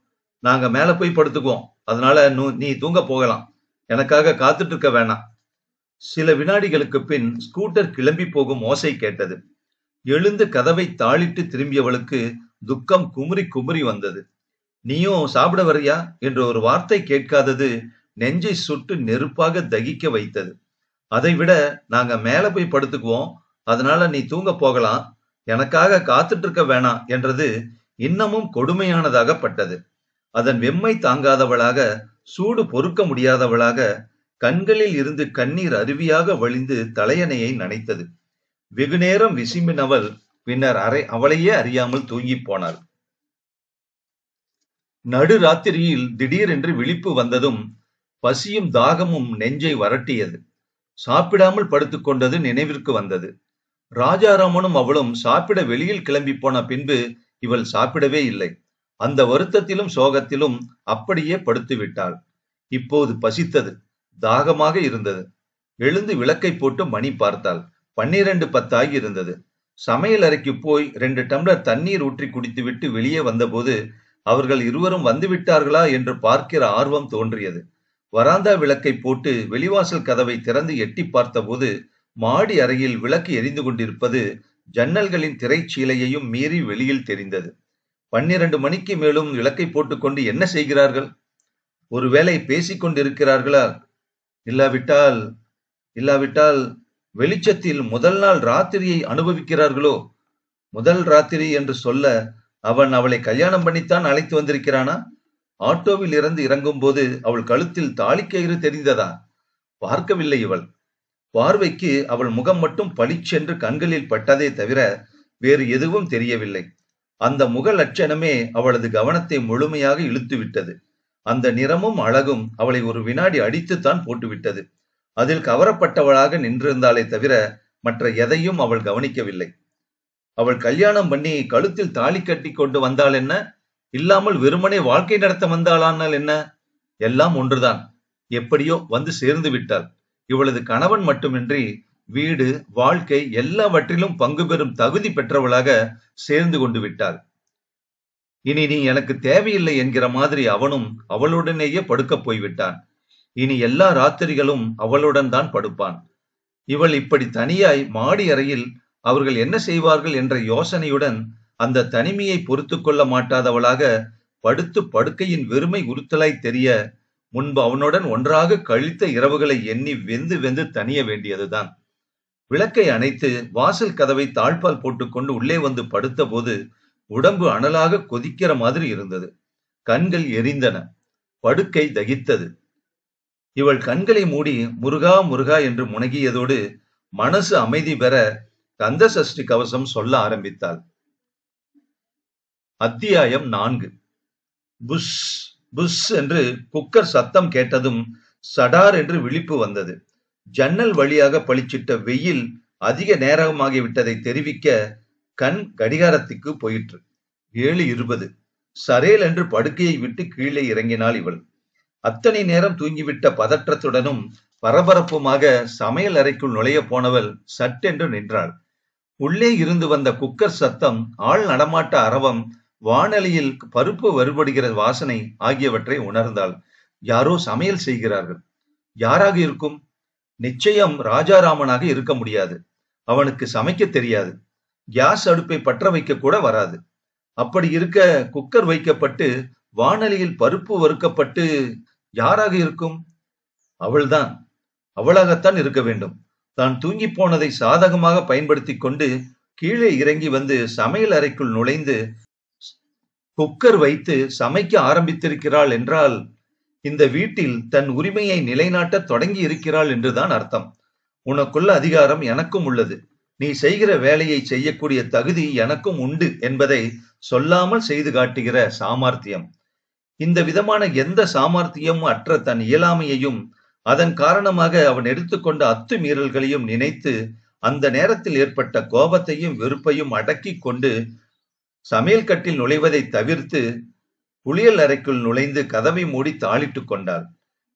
நாங்க மேல போய் படுத்துக்குவோம் அதனால நீ தூங்க போகலாம் எனக்காக காத்துட்டு இருக்க வேணாம் சில வினாடிகளுக்கு பின் ஸ்கூட்டர் கிளம்பி போகும் ஓசை கேட்டது எழுந்து கதவை தாளிட்டு திரும்பியவளுக்கு துக்கம் குமுறி குமுறி வந்தது நீயும் சாப்பிட வரியா என்ற ஒரு வார்த்தை கேட்காதது நெஞ்சை சுட்டு நெருப்பாக தகிக்க வைத்தது அதை விட நாங்க மேல போய் படுத்துக்குவோம் அதனால நீ தூங்க போகலாம் எனக்காக காத்துட்டு இருக்க வேணாம் என்றது இன்னமும் கொடுமையானதாகப்பட்டது அதன் வெம்மை தாங்காதவளாக சூடு பொறுக்க முடியாதவளாக கண்களில் இருந்து கண்ணீர் அருவியாக வழிந்து தலையணையை நனைத்தது வெகுநேரம் விசும்பினவள் பின்னர் அறை அவளையே அறியாமல் தூங்கிப் போனாள் நடுராத்திரியில் திடீரென்று விழிப்பு வந்ததும் பசியும் தாகமும் நெஞ்சை வரட்டியது சாப்பிடாமல் படுத்துக்கொண்டது நினைவிற்கு வந்தது ராஜாராமனும் அவளும் சாப்பிட வெளியில் கிளம்பி போன பின்பு இவள் சாப்பிடவே இல்லை அந்த வருத்தத்திலும் சோகத்திலும் அப்படியே படுத்து விட்டாள் இப்போது பசித்தது தாகமாக இருந்தது எழுந்து விளக்கை போட்டு மணி பார்த்தாள் பன்னிரண்டு பத்தாகி இருந்தது சமையல் அறைக்கு போய் ரெண்டு டம்ளர் தண்ணீர் ஊற்றி குடித்துவிட்டு வெளியே வந்தபோது அவர்கள் இருவரும் வந்துவிட்டார்களா என்று பார்க்கிற ஆர்வம் தோன்றியது வராந்தா விளக்கை போட்டு வெளிவாசல் கதவை திறந்து எட்டி பார்த்தபோது மாடி அறையில் விளக்கு எரிந்து கொண்டிருப்பது ஜன்னல்களின் திரைச்சீலையையும் மீறி வெளியில் தெரிந்தது பன்னிரண்டு மணிக்கு மேலும் விளக்கை போட்டுக்கொண்டு என்ன செய்கிறார்கள் ஒருவேளை பேசிக் கொண்டிருக்கிறார்களா இல்லாவிட்டால் இல்லாவிட்டால் வெளிச்சத்தில் முதல் நாள் ராத்திரியை அனுபவிக்கிறார்களோ முதல் ராத்திரி என்று சொல்ல அவன் அவளை கல்யாணம் பண்ணித்தான் அழைத்து வந்திருக்கிறானா ஆட்டோவில் இருந்து இறங்கும் போது அவள் கழுத்தில் தாளிக்கயிறு தெரிந்ததா பார்க்கவில்லை இவள் பார்வைக்கு அவள் முகம் மட்டும் பளிச்சென்று கண்களில் பட்டதே தவிர வேறு எதுவும் தெரியவில்லை அந்த முக லட்சணமே அவளது கவனத்தை முழுமையாக இழுத்துவிட்டது அந்த நிறமும் அழகும் அவளை ஒரு வினாடி அடித்துத்தான் போட்டுவிட்டது அதில் கவரப்பட்டவளாக நின்றிருந்தாளே தவிர மற்ற எதையும் அவள் கவனிக்கவில்லை அவள் கல்யாணம் பண்ணி கழுத்தில் தாலி கட்டி கொண்டு வந்தாள் என்ன இல்லாமல் வெறுமனே வாழ்க்கை நடத்த வந்தாளானால் என்ன எல்லாம் ஒன்றுதான் எப்படியோ வந்து சேர்ந்து விட்டாள் இவளது கணவன் மட்டுமின்றி வீடு வாழ்க்கை எல்லாவற்றிலும் பங்கு பெறும் தகுதி பெற்றவளாக சேர்ந்து கொண்டு விட்டாள் இனி நீ எனக்கு தேவையில்லை என்கிற மாதிரி அவனும் அவளுடனேயே படுக்கப் போய்விட்டான் இனி எல்லா ராத்திரிகளும் அவளுடன் தான் படுப்பான் இவள் இப்படி தனியாய் மாடி அறையில் அவர்கள் என்ன செய்வார்கள் என்ற யோசனையுடன் அந்த தனிமையை பொறுத்து கொள்ள மாட்டாதவளாக படுத்து படுக்கையின் வெறுமை உறுத்தலாய் தெரிய முன்பு அவனுடன் ஒன்றாக கழித்த இரவுகளை எண்ணி வெந்து வெந்து தனிய வேண்டியதுதான் விளக்கை அணைத்து வாசல் கதவை தாழ்பால் போட்டுக்கொண்டு உள்ளே வந்து படுத்தபோது உடம்பு அனலாக கொதிக்கிற மாதிரி இருந்தது கண்கள் எரிந்தன படுக்கை தகித்தது இவள் கண்களை மூடி முருகா முருகா என்று முனகியதோடு மனசு அமைதி பெற கந்த சஷ்டி கவசம் சொல்ல ஆரம்பித்தாள் அத்தியாயம் நான்கு புஷ் புஷ் என்று குக்கர் சத்தம் கேட்டதும் சடார் என்று விழிப்பு வந்தது ஜன்னல் வழியாக பளிச்சிட்ட வெயில் அதிக நேரமாகிவிட்டதை தெரிவிக்க கண் கடிகாரத்துக்கு போயிற்று ஏழு இருபது சரேல் என்று படுக்கையை விட்டு கீழே இறங்கினாள் இவள் அத்தனை நேரம் தூங்கிவிட்ட பதற்றத்துடனும் பரபரப்புமாக சமையல் அறைக்குள் நுழைய போனவள் சட்டென்று நின்றாள் உள்ளே இருந்து வந்த குக்கர் சத்தம் ஆள் நடமாட்ட அரவம் வானலியில் பருப்பு வருபடுகிற வாசனை ஆகியவற்றை உணர்ந்தாள் யாரோ சமையல் செய்கிறார்கள் யாராக இருக்கும் நிச்சயம் ராஜாராமனாக இருக்க முடியாது அவனுக்கு சமைக்க தெரியாது கேஸ் அடுப்பை பற்ற வைக்க கூட வராது அப்படி இருக்க குக்கர் வைக்கப்பட்டு வானலியில் பருப்பு வறுக்கப்பட்டு யாராக இருக்கும் அவள்தான் அவளாகத்தான் இருக்க வேண்டும் தான் தூங்கி போனதை சாதகமாக பயன்படுத்தி கொண்டு கீழே இறங்கி வந்து சமையல் அறைக்குள் நுழைந்து குக்கர் வைத்து சமைக்க ஆரம்பித்திருக்கிறாள் என்றால் இந்த வீட்டில் தன் உரிமையை நிலைநாட்ட தொடங்கி இருக்கிறாள் என்றுதான் அர்த்தம் உனக்குள்ள அதிகாரம் எனக்கும் உள்ளது நீ செய்கிற வேலையை செய்யக்கூடிய தகுதி எனக்கும் உண்டு என்பதை சொல்லாமல் செய்து காட்டுகிற சாமர்த்தியம் இந்த விதமான எந்த சாமர்த்தியமும் அற்ற தன் இயலாமையையும் அதன் காரணமாக அவன் எடுத்துக்கொண்ட அத்துமீறல்களையும் நினைத்து அந்த நேரத்தில் ஏற்பட்ட கோபத்தையும் வெறுப்பையும் அடக்கி கொண்டு சமையல் கட்டில் நுழைவதை தவிர்த்து புளியல் அறைக்குள் நுழைந்து கதவை மூடி தாளிட்டு கொண்டாள்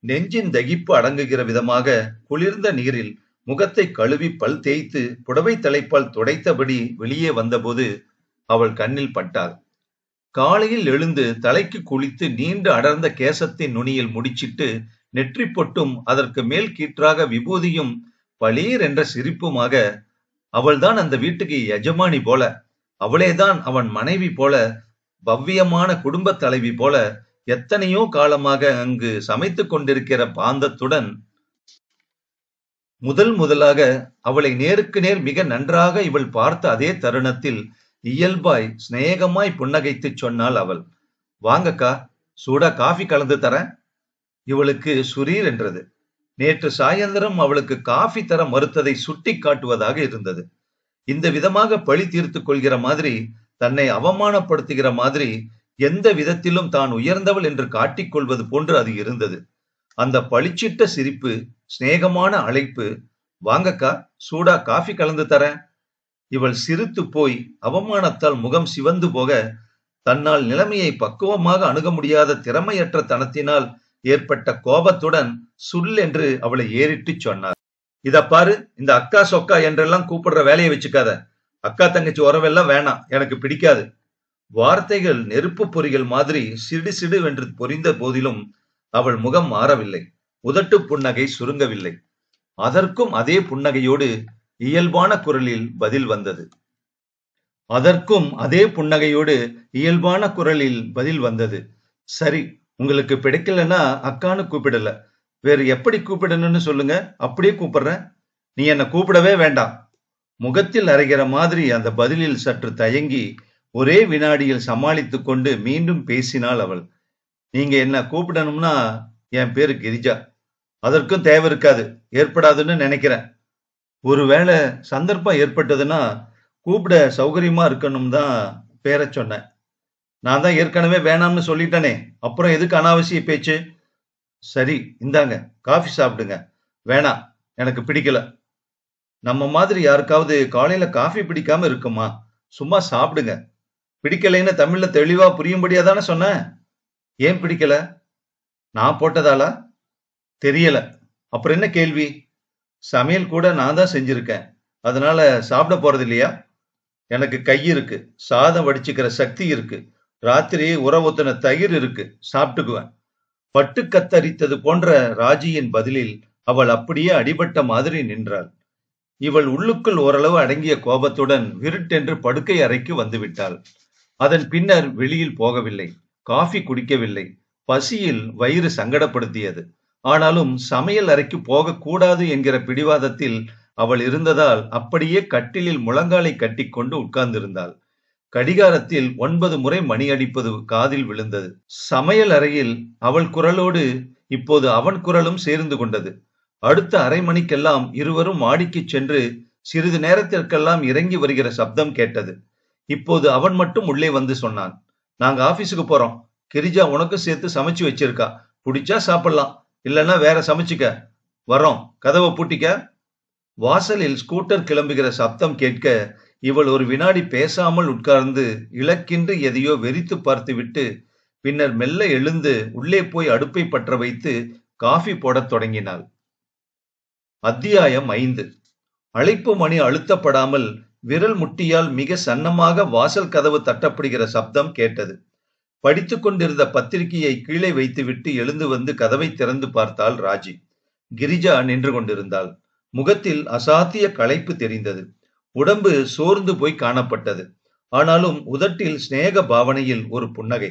நெஞ்சின் தகிப்பு அடங்குகிற விதமாக குளிர்ந்த நீரில் முகத்தை கழுவி பல் தேய்த்து புடவை தலைப்பால் துடைத்தபடி வெளியே வந்தபோது அவள் கண்ணில் பட்டாள் காலையில் எழுந்து தலைக்கு குளித்து நீண்டு அடர்ந்த கேசத்தின் நுனியில் முடிச்சிட்டு நெற்றி பொட்டும் அதற்கு மேல் கீற்றாக விபூதியும் பளீர் என்ற சிரிப்புமாக அவள்தான் அந்த வீட்டுக்கு எஜமானி போல அவளேதான் அவன் மனைவி போல பவ்யமான குடும்ப தலைவி போல எத்தனையோ காலமாக அங்கு சமைத்து கொண்டிருக்கிற பாந்தத்துடன் முதல் முதலாக அவளை நேருக்கு நேர் மிக நன்றாக இவள் பார்த்த அதே தருணத்தில் இயல்பாய் சிநேகமாய் புன்னகைத்து சொன்னாள் அவள் வாங்கக்கா சூடா காஃபி கலந்து தரேன் இவளுக்கு சுரீர் என்றது நேற்று சாயந்தரம் அவளுக்கு காஃபி தர மறுத்ததை சுட்டி காட்டுவதாக இருந்தது இந்த விதமாக பழி தீர்த்து கொள்கிற மாதிரி தன்னை அவமானப்படுத்துகிற மாதிரி எந்த விதத்திலும் தான் உயர்ந்தவள் என்று காட்டிக்கொள்வது போன்று அது இருந்தது அந்த பளிச்சிட்ட சிரிப்பு சிநேகமான அழைப்பு வாங்கக்கா சூடா காஃபி கலந்து தரேன் இவள் சிரித்து போய் அவமானத்தால் முகம் சிவந்து போக தன்னால் நிலைமையை பக்குவமாக அணுக முடியாத திறமையற்ற தனத்தினால் ஏற்பட்ட கோபத்துடன் சுல் என்று அவளை ஏறிட்டு சொன்னார் இத பாரு இந்த அக்கா சொக்கா என்றெல்லாம் கூப்பிடுற வேலையை வச்சுக்காத அக்கா தங்கச்சி உறவெல்லாம் வேணாம் எனக்கு பிடிக்காது வார்த்தைகள் நெருப்பு பொறிகள் மாதிரி சிடு சிடு என்று பொறிந்த போதிலும் அவள் முகம் மாறவில்லை உதட்டு புன்னகை சுருங்கவில்லை அதற்கும் அதே புன்னகையோடு இயல்பான குரலில் பதில் வந்தது அதற்கும் அதே புன்னகையோடு இயல்பான குரலில் பதில் வந்தது சரி உங்களுக்கு பிடிக்கலன்னா அக்கான்னு கூப்பிடல வேறு எப்படி கூப்பிடணும்னு சொல்லுங்க அப்படியே கூப்பிடுறேன் நீ என்னை கூப்பிடவே வேண்டாம் முகத்தில் அரைகிற மாதிரி அந்த பதிலில் சற்று தயங்கி ஒரே வினாடியில் சமாளித்து கொண்டு மீண்டும் பேசினாள் அவள் நீங்க என்ன கூப்பிடணும்னா என் பேரு கிரிஜா அதற்கும் தேவை இருக்காது ஏற்படாதுன்னு நினைக்கிறேன் ஒருவேளை சந்தர்ப்பம் ஏற்பட்டதுன்னா கூப்பிட சௌகரியமா இருக்கணும் தான் பேரை சொன்னேன் நான் தான் ஏற்கனவே வேணாம்னு சொல்லிட்டனே அப்புறம் எதுக்கு அனாவசிய பேச்சு சரி இந்தாங்க காஃபி சாப்பிடுங்க வேணாம் எனக்கு பிடிக்கல நம்ம மாதிரி யாருக்காவது காலையில காஃபி பிடிக்காம இருக்குமா சும்மா சாப்பிடுங்க பிடிக்கலைன்னு தமிழ்ல தெளிவா புரியும்படியா தானே சொன்னேன் ஏன் பிடிக்கல நான் போட்டதாலா தெரியல அப்புறம் என்ன கேள்வி சமையல் கூட நான் தான் செஞ்சிருக்கேன் அதனால சாப்பிட போறது இல்லையா எனக்கு கை இருக்கு சாதம் வடிச்சுக்கிற சக்தி இருக்கு ராத்திரி உறவுத்தின தயிர் இருக்கு சாப்பிட்டுக்குவேன் பட்டு கத்தரித்தது போன்ற ராஜியின் பதிலில் அவள் அப்படியே அடிபட்ட மாதிரி நின்றாள் இவள் உள்ளுக்குள் ஓரளவு அடங்கிய கோபத்துடன் விருட்டென்று படுக்கை அறைக்கு வந்துவிட்டாள் அதன் பின்னர் வெளியில் போகவில்லை காஃபி குடிக்கவில்லை பசியில் வயிறு சங்கடப்படுத்தியது ஆனாலும் சமையல் அறைக்கு போகக்கூடாது என்கிற பிடிவாதத்தில் அவள் இருந்ததால் அப்படியே கட்டிலில் முழங்காலை கட்டிக்கொண்டு உட்கார்ந்திருந்தாள் கடிகாரத்தில் ஒன்பது முறை மணி அடிப்பது காதில் விழுந்தது சமையல் அறையில் அவள் குரலோடு இப்போது அவன் குரலும் சேர்ந்து கொண்டது அடுத்த அரை மணிக்கெல்லாம் இருவரும் மாடிக்குச் சென்று சிறிது நேரத்திற்கெல்லாம் இறங்கி வருகிற சப்தம் கேட்டது இப்போது அவன் மட்டும் உள்ளே வந்து சொன்னான் நாங்க ஆபீஸுக்கு போறோம் கிரிஜா உனக்கு சேர்த்து சமைச்சு வச்சிருக்கா புடிச்சா சாப்பிடலாம் இல்லைன்னா வேற சமைச்சுக்க வரோம் கதவை பூட்டிக்க வாசலில் ஸ்கூட்டர் கிளம்புகிற சப்தம் கேட்க இவள் ஒரு வினாடி பேசாமல் உட்கார்ந்து இலக்கின்றி எதையோ வெறித்து பார்த்துவிட்டு பின்னர் மெல்ல எழுந்து உள்ளே போய் அடுப்பை பற்ற வைத்து காஃபி போடத் தொடங்கினாள் அத்தியாயம் ஐந்து அழைப்பு மணி அழுத்தப்படாமல் விரல் முட்டியால் மிக சன்னமாக வாசல் கதவு தட்டப்படுகிற சப்தம் கேட்டது படித்து கொண்டிருந்த பத்திரிகையை கீழே வைத்துவிட்டு எழுந்து வந்து கதவை திறந்து பார்த்தாள் ராஜி கிரிஜா நின்று கொண்டிருந்தாள் முகத்தில் அசாத்திய களைப்பு தெரிந்தது உடம்பு சோர்ந்து போய் காணப்பட்டது ஆனாலும் உதட்டில் சிநேக பாவனையில் ஒரு புன்னகை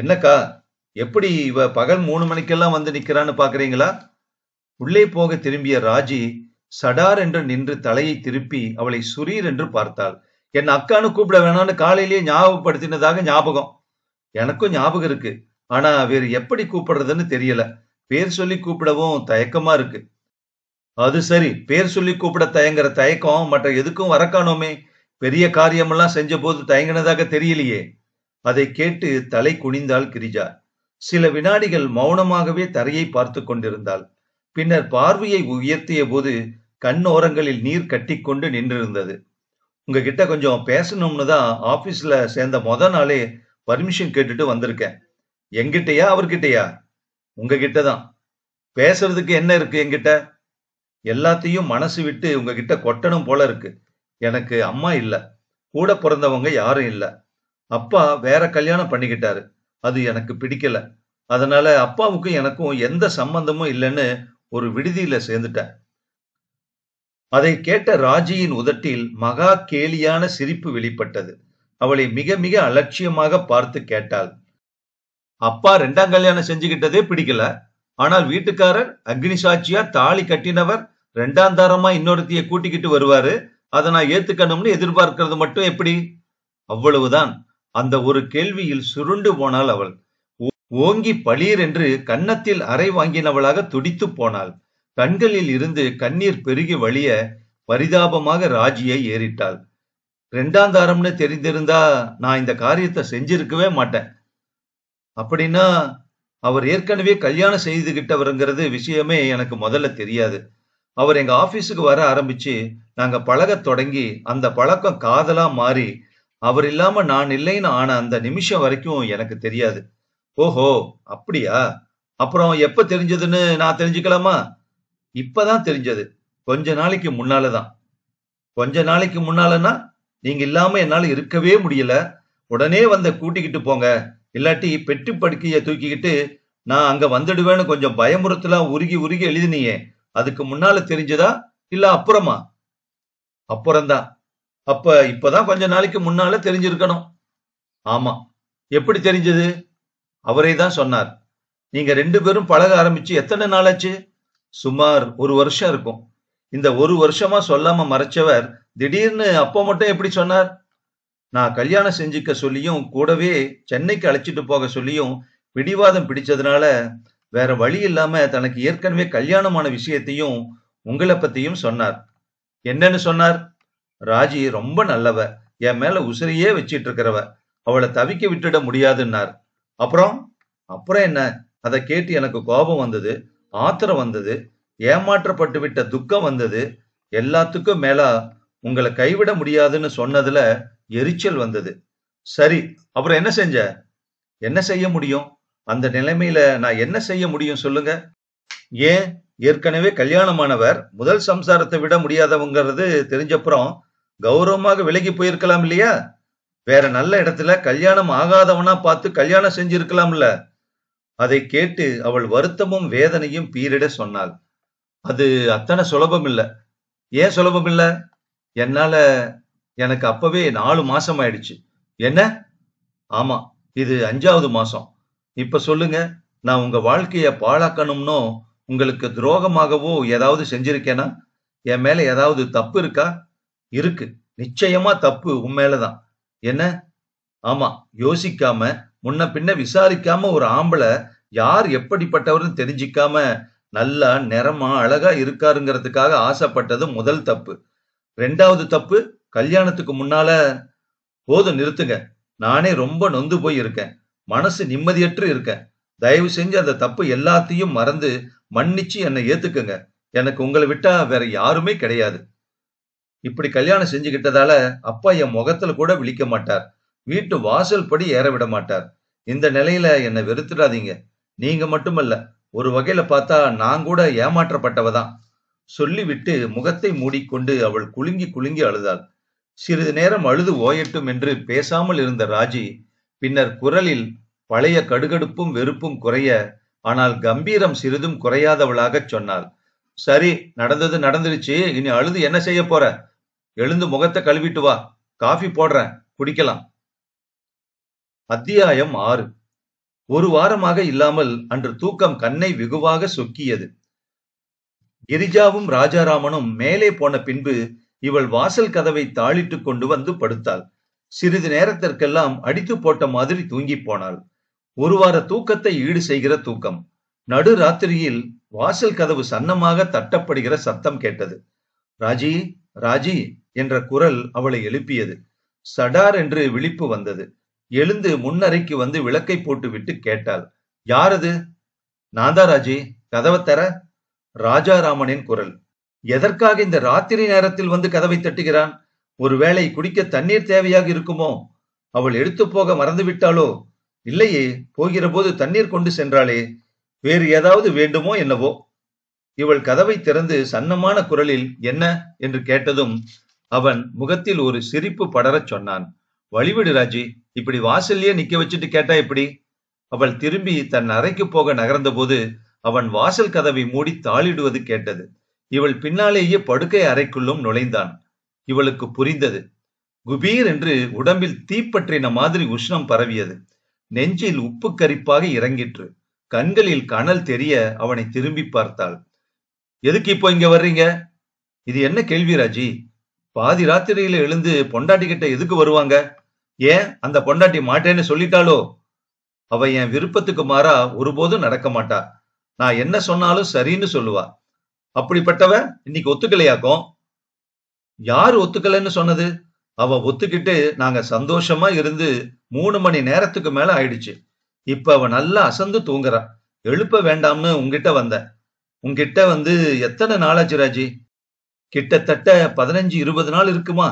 என்னக்கா எப்படி இவ பகல் மூணு மணிக்கெல்லாம் வந்து நிக்கிறான்னு பாக்குறீங்களா உள்ளே போக திரும்பிய ராஜி சடார் என்று நின்று தலையை திருப்பி அவளை சுரீர் என்று பார்த்தாள் என் அக்கானு கூப்பிட வேணாம்னு காலையிலேயே ஞாபகப்படுத்தினதாக ஞாபகம் எனக்கும் ஞாபகம் இருக்கு ஆனா வேறு எப்படி கூப்பிடுறதுன்னு தெரியல பேர் சொல்லி கூப்பிடவும் தயக்கமா இருக்கு அது சரி பேர் சொல்லி கூப்பிட தயங்குற தயக்கம் மற்ற எதுக்கும் வரக்கானோமே பெரிய காரியமெல்லாம் செஞ்ச போது தயங்கினதாக தெரியலையே அதை கேட்டு தலை குனிந்தாள் கிரிஜா சில வினாடிகள் மௌனமாகவே தரையை பார்த்து கொண்டிருந்தாள் பின்னர் பார்வையை உயர்த்திய போது கண் ஓரங்களில் நீர் கட்டிக்கொண்டு நின்றிருந்தது உங்ககிட்ட கொஞ்சம் பேசணும்னு தான் ஆபீஸ்ல சேர்ந்த மொத நாளே பர்மிஷன் கேட்டுட்டு வந்திருக்கேன் எங்கிட்டயா அவர்கிட்டயா உங்ககிட்ட தான் பேசுறதுக்கு என்ன இருக்கு எங்கிட்ட எல்லாத்தையும் மனசு விட்டு உங்ககிட்ட கொட்டணும் போல இருக்கு எனக்கு அம்மா இல்ல கூட பிறந்தவங்க யாரும் இல்ல அப்பா வேற கல்யாணம் பண்ணிக்கிட்டாரு அது எனக்கு பிடிக்கல அதனால அப்பாவுக்கும் எனக்கும் எந்த சம்பந்தமும் இல்லைன்னு ஒரு விடுதியில சேர்ந்துட்டேன் அதை கேட்ட ராஜியின் உதட்டில் மகா கேலியான சிரிப்பு வெளிப்பட்டது அவளை மிக மிக அலட்சியமாக பார்த்து கேட்டாள் அப்பா ரெண்டாம் கல்யாணம் செஞ்சுகிட்டதே பிடிக்கல ஆனால் வீட்டுக்காரர் அக்னி சாட்சியா தாலி கட்டினவர் ரெண்டாம் தாரமா இன்னொருத்திய கூட்டிக்கிட்டு வருவாரு அதை நான் ஏத்துக்கணும்னு எதிர்பார்க்கிறது மட்டும் எப்படி அவ்வளவுதான் அந்த ஒரு கேள்வியில் சுருண்டு போனாள் அவள் ஓங்கி பளீர் என்று கன்னத்தில் அறை வாங்கினவளாக துடித்து போனாள் கண்களில் இருந்து கண்ணீர் பெருகி வழிய பரிதாபமாக ராஜியை ஏறிட்டாள் ரெண்டாந்தாரம்னு தெரிந்திருந்தா நான் இந்த காரியத்தை செஞ்சிருக்கவே மாட்டேன் அப்படின்னா அவர் ஏற்கனவே கல்யாணம் செய்துகிட்டவருங்கிறது விஷயமே எனக்கு முதல்ல தெரியாது அவர் எங்க ஆபீஸுக்கு வர ஆரம்பிச்சு நாங்க பழக தொடங்கி அந்த பழக்கம் காதலா மாறி அவர் இல்லாம நான் இல்லைன்னு ஆன அந்த நிமிஷம் வரைக்கும் எனக்கு தெரியாது ஓஹோ அப்படியா அப்புறம் எப்ப தெரிஞ்சதுன்னு நான் தெரிஞ்சுக்கலாமா இப்பதான் தெரிஞ்சது கொஞ்ச நாளைக்கு முன்னாலதான் கொஞ்ச நாளைக்கு முன்னாலன்னா நீங்க இல்லாம என்னால இருக்கவே முடியல உடனே வந்த கூட்டிக்கிட்டு போங்க இல்லாட்டி பெட்டு படுக்கையை தூக்கிக்கிட்டு நான் அங்க வந்துடுவேன்னு கொஞ்சம் பயமுறுத்தலாம் உருகி உருகி எழுதினியே அதுக்கு முன்னால தெரிஞ்சதா இல்ல அப்புறமா அப்புறம்தான் அப்ப இப்பதான் கொஞ்ச நாளைக்கு முன்னால தெரிஞ்சிருக்கணும் ஆமா எப்படி தெரிஞ்சது அவரே தான் சொன்னார் நீங்க ரெண்டு பேரும் பழக ஆரம்பிச்சு எத்தனை நாளாச்சு சுமார் ஒரு வருஷம் இருக்கும் இந்த ஒரு வருஷமா சொல்லாம மறைச்சவர் திடீர்னு அப்போ மட்டும் எப்படி சொன்னார் நான் கல்யாணம் செஞ்சுக்க சொல்லியும் கூடவே சென்னைக்கு அழைச்சிட்டு போக சொல்லியும் பிடிவாதம் பிடிச்சதுனால வேற வழி இல்லாம தனக்கு ஏற்கனவே கல்யாணமான விஷயத்தையும் உங்களை பத்தியும் சொன்னார் என்னன்னு சொன்னார் ராஜி ரொம்ப நல்லவ என் மேல உசிரியே வச்சிட்டு இருக்கிறவ அவளை தவிக்க விட்டுட முடியாதுன்னார் அப்புறம் அப்புறம் என்ன அதை கேட்டு எனக்கு கோபம் வந்தது ஆத்திரம் வந்தது ஏமாற்றப்பட்டு விட்ட துக்கம் வந்தது எல்லாத்துக்கும் மேல உங்களை கைவிட முடியாதுன்னு சொன்னதுல எரிச்சல் வந்தது சரி அப்புறம் என்ன செஞ்ச என்ன செய்ய முடியும் அந்த நிலைமையில நான் என்ன செய்ய முடியும் சொல்லுங்க ஏன் ஏற்கனவே கல்யாணமானவர் முதல் சம்சாரத்தை விட முடியாதவங்கிறது தெரிஞ்சப்புறம் கௌரவமாக விலகி போயிருக்கலாம் இல்லையா வேற நல்ல இடத்துல கல்யாணம் ஆகாதவனா பார்த்து கல்யாணம் செஞ்சிருக்கலாம்ல அதை கேட்டு அவள் வருத்தமும் வேதனையும் பீரிட சொன்னாள் அது அத்தனை சுலபம் இல்லை ஏன் சுலபம் இல்லை என்னால எனக்கு அப்பவே நாலு மாசம் ஆயிடுச்சு என்ன ஆமா இது அஞ்சாவது மாசம் இப்ப சொல்லுங்க நான் உங்க வாழ்க்கைய பாழாக்கணும்னோ உங்களுக்கு துரோகமாகவோ ஏதாவது செஞ்சிருக்கேனா என் மேல ஏதாவது தப்பு இருக்கா இருக்கு நிச்சயமா தப்பு உன் மேலதான் என்ன ஆமா யோசிக்காம முன்ன பின்ன விசாரிக்காம ஒரு ஆம்பளை யார் எப்படிப்பட்டவர்னு தெரிஞ்சிக்காம நல்லா நிறமா அழகா இருக்காருங்கிறதுக்காக ஆசைப்பட்டது முதல் தப்பு ரெண்டாவது தப்பு கல்யாணத்துக்கு முன்னால போதும் நிறுத்துங்க நானே ரொம்ப நொந்து போய் இருக்கேன் மனசு நிம்மதியற்று இருக்கேன் தயவு செஞ்சு அந்த தப்பு எல்லாத்தையும் மறந்து மன்னிச்சு என்னை ஏத்துக்குங்க எனக்கு உங்களை விட்டா வேற யாருமே கிடையாது இப்படி கல்யாணம் செஞ்சுக்கிட்டதால அப்பா என் முகத்துல கூட விழிக்க மாட்டார் வீட்டு வாசல் படி ஏற விட மாட்டார் இந்த நிலையில என்னை வெறுத்துடாதீங்க நீங்க மட்டுமல்ல ஒரு வகையில பார்த்தா நான் கூட ஏமாற்றப்பட்டவதான் சொல்லிவிட்டு முகத்தை மூடிக்கொண்டு அவள் குலுங்கி குலுங்கி அழுதாள் சிறிது நேரம் அழுது ஓயட்டும் என்று பேசாமல் இருந்த ராஜி பின்னர் குரலில் பழைய கடுகடுப்பும் வெறுப்பும் குறைய ஆனால் கம்பீரம் சிறிதும் குறையாதவளாகச் சொன்னாள் சரி நடந்தது நடந்துருச்சு இனி அழுது என்ன செய்ய போற எழுந்து முகத்தை கழுவிட்டு வா காஃபி போடுறேன் குடிக்கலாம் அத்தியாயம் ஆறு ஒரு வாரமாக இல்லாமல் அன்று தூக்கம் கண்ணை வெகுவாக சொக்கியது கிரிஜாவும் ராஜாராமனும் மேலே போன பின்பு இவள் வாசல் கதவை தாளிட்டு கொண்டு வந்து படுத்தாள் சிறிது நேரத்திற்கெல்லாம் அடித்து போட்ட மாதிரி தூங்கி போனாள் ஒரு வார தூக்கத்தை ஈடு செய்கிற தூக்கம் நடு ராத்திரியில் வாசல் கதவு சன்னமாக தட்டப்படுகிற சத்தம் கேட்டது ராஜி ராஜி என்ற குரல் அவளை எழுப்பியது சடார் என்று விழிப்பு வந்தது எழுந்து முன்னறைக்கு வந்து விளக்கை போட்டுவிட்டு கேட்டாள் யாரது நாதா ராஜி கதவை தர ராஜாராமனின் குரல் எதற்காக இந்த ராத்திரி நேரத்தில் வந்து கதவை தட்டுகிறான் ஒருவேளை குடிக்க தண்ணீர் தேவையாக இருக்குமோ அவள் எடுத்து போக மறந்துவிட்டாளோ இல்லையே போகிற போது தண்ணீர் கொண்டு சென்றாளே வேறு ஏதாவது வேண்டுமோ என்னவோ இவள் கதவை திறந்து சன்னமான குரலில் என்ன என்று கேட்டதும் அவன் முகத்தில் ஒரு சிரிப்பு படரச் சொன்னான் வழிவிடு ராஜி இப்படி வாசல்லையே நிக்க வச்சுட்டு கேட்டா எப்படி அவள் திரும்பி தன் அறைக்கு போக நகர்ந்தபோது அவன் வாசல் கதவை மூடி தாளிடுவது கேட்டது இவள் பின்னாலேயே படுக்கை அறைக்குள்ளும் நுழைந்தான் இவளுக்கு புரிந்தது குபீர் என்று உடம்பில் தீப்பற்றின மாதிரி உஷ்ணம் பரவியது நெஞ்சில் உப்பு கரிப்பாக இறங்கிற்று கண்களில் கனல் தெரிய அவனை திரும்பி பார்த்தாள் எதுக்கு இப்போ இங்க வர்றீங்க இது என்ன கேள்வி ராஜி பாதி ராத்திரியில எழுந்து பொண்டாட்டி கிட்ட எதுக்கு வருவாங்க ஏன் அந்த பொண்டாட்டி மாட்டேன்னு சொல்லிட்டாளோ அவ என் விருப்பத்துக்கு மாறா ஒருபோதும் நடக்க மாட்டா நான் என்ன சொன்னாலும் சரின்னு சொல்லுவா அப்படிப்பட்டவ இன்னைக்கு ஒத்துக்கலையாக்கும் யார் ஒத்துக்கலைன்னு சொன்னது அவ ஒத்துக்கிட்டு நாங்க சந்தோஷமா இருந்து மூணு மணி நேரத்துக்கு மேல ஆயிடுச்சு இப்ப அவ நல்லா அசந்து தூங்குறா எழுப்ப வேண்டாம்னு உங்ககிட்ட வந்த உங்ககிட்ட வந்து எத்தனை நாளாச்சு ராஜி கிட்டத்தட்ட பதினஞ்சு இருபது நாள் இருக்குமா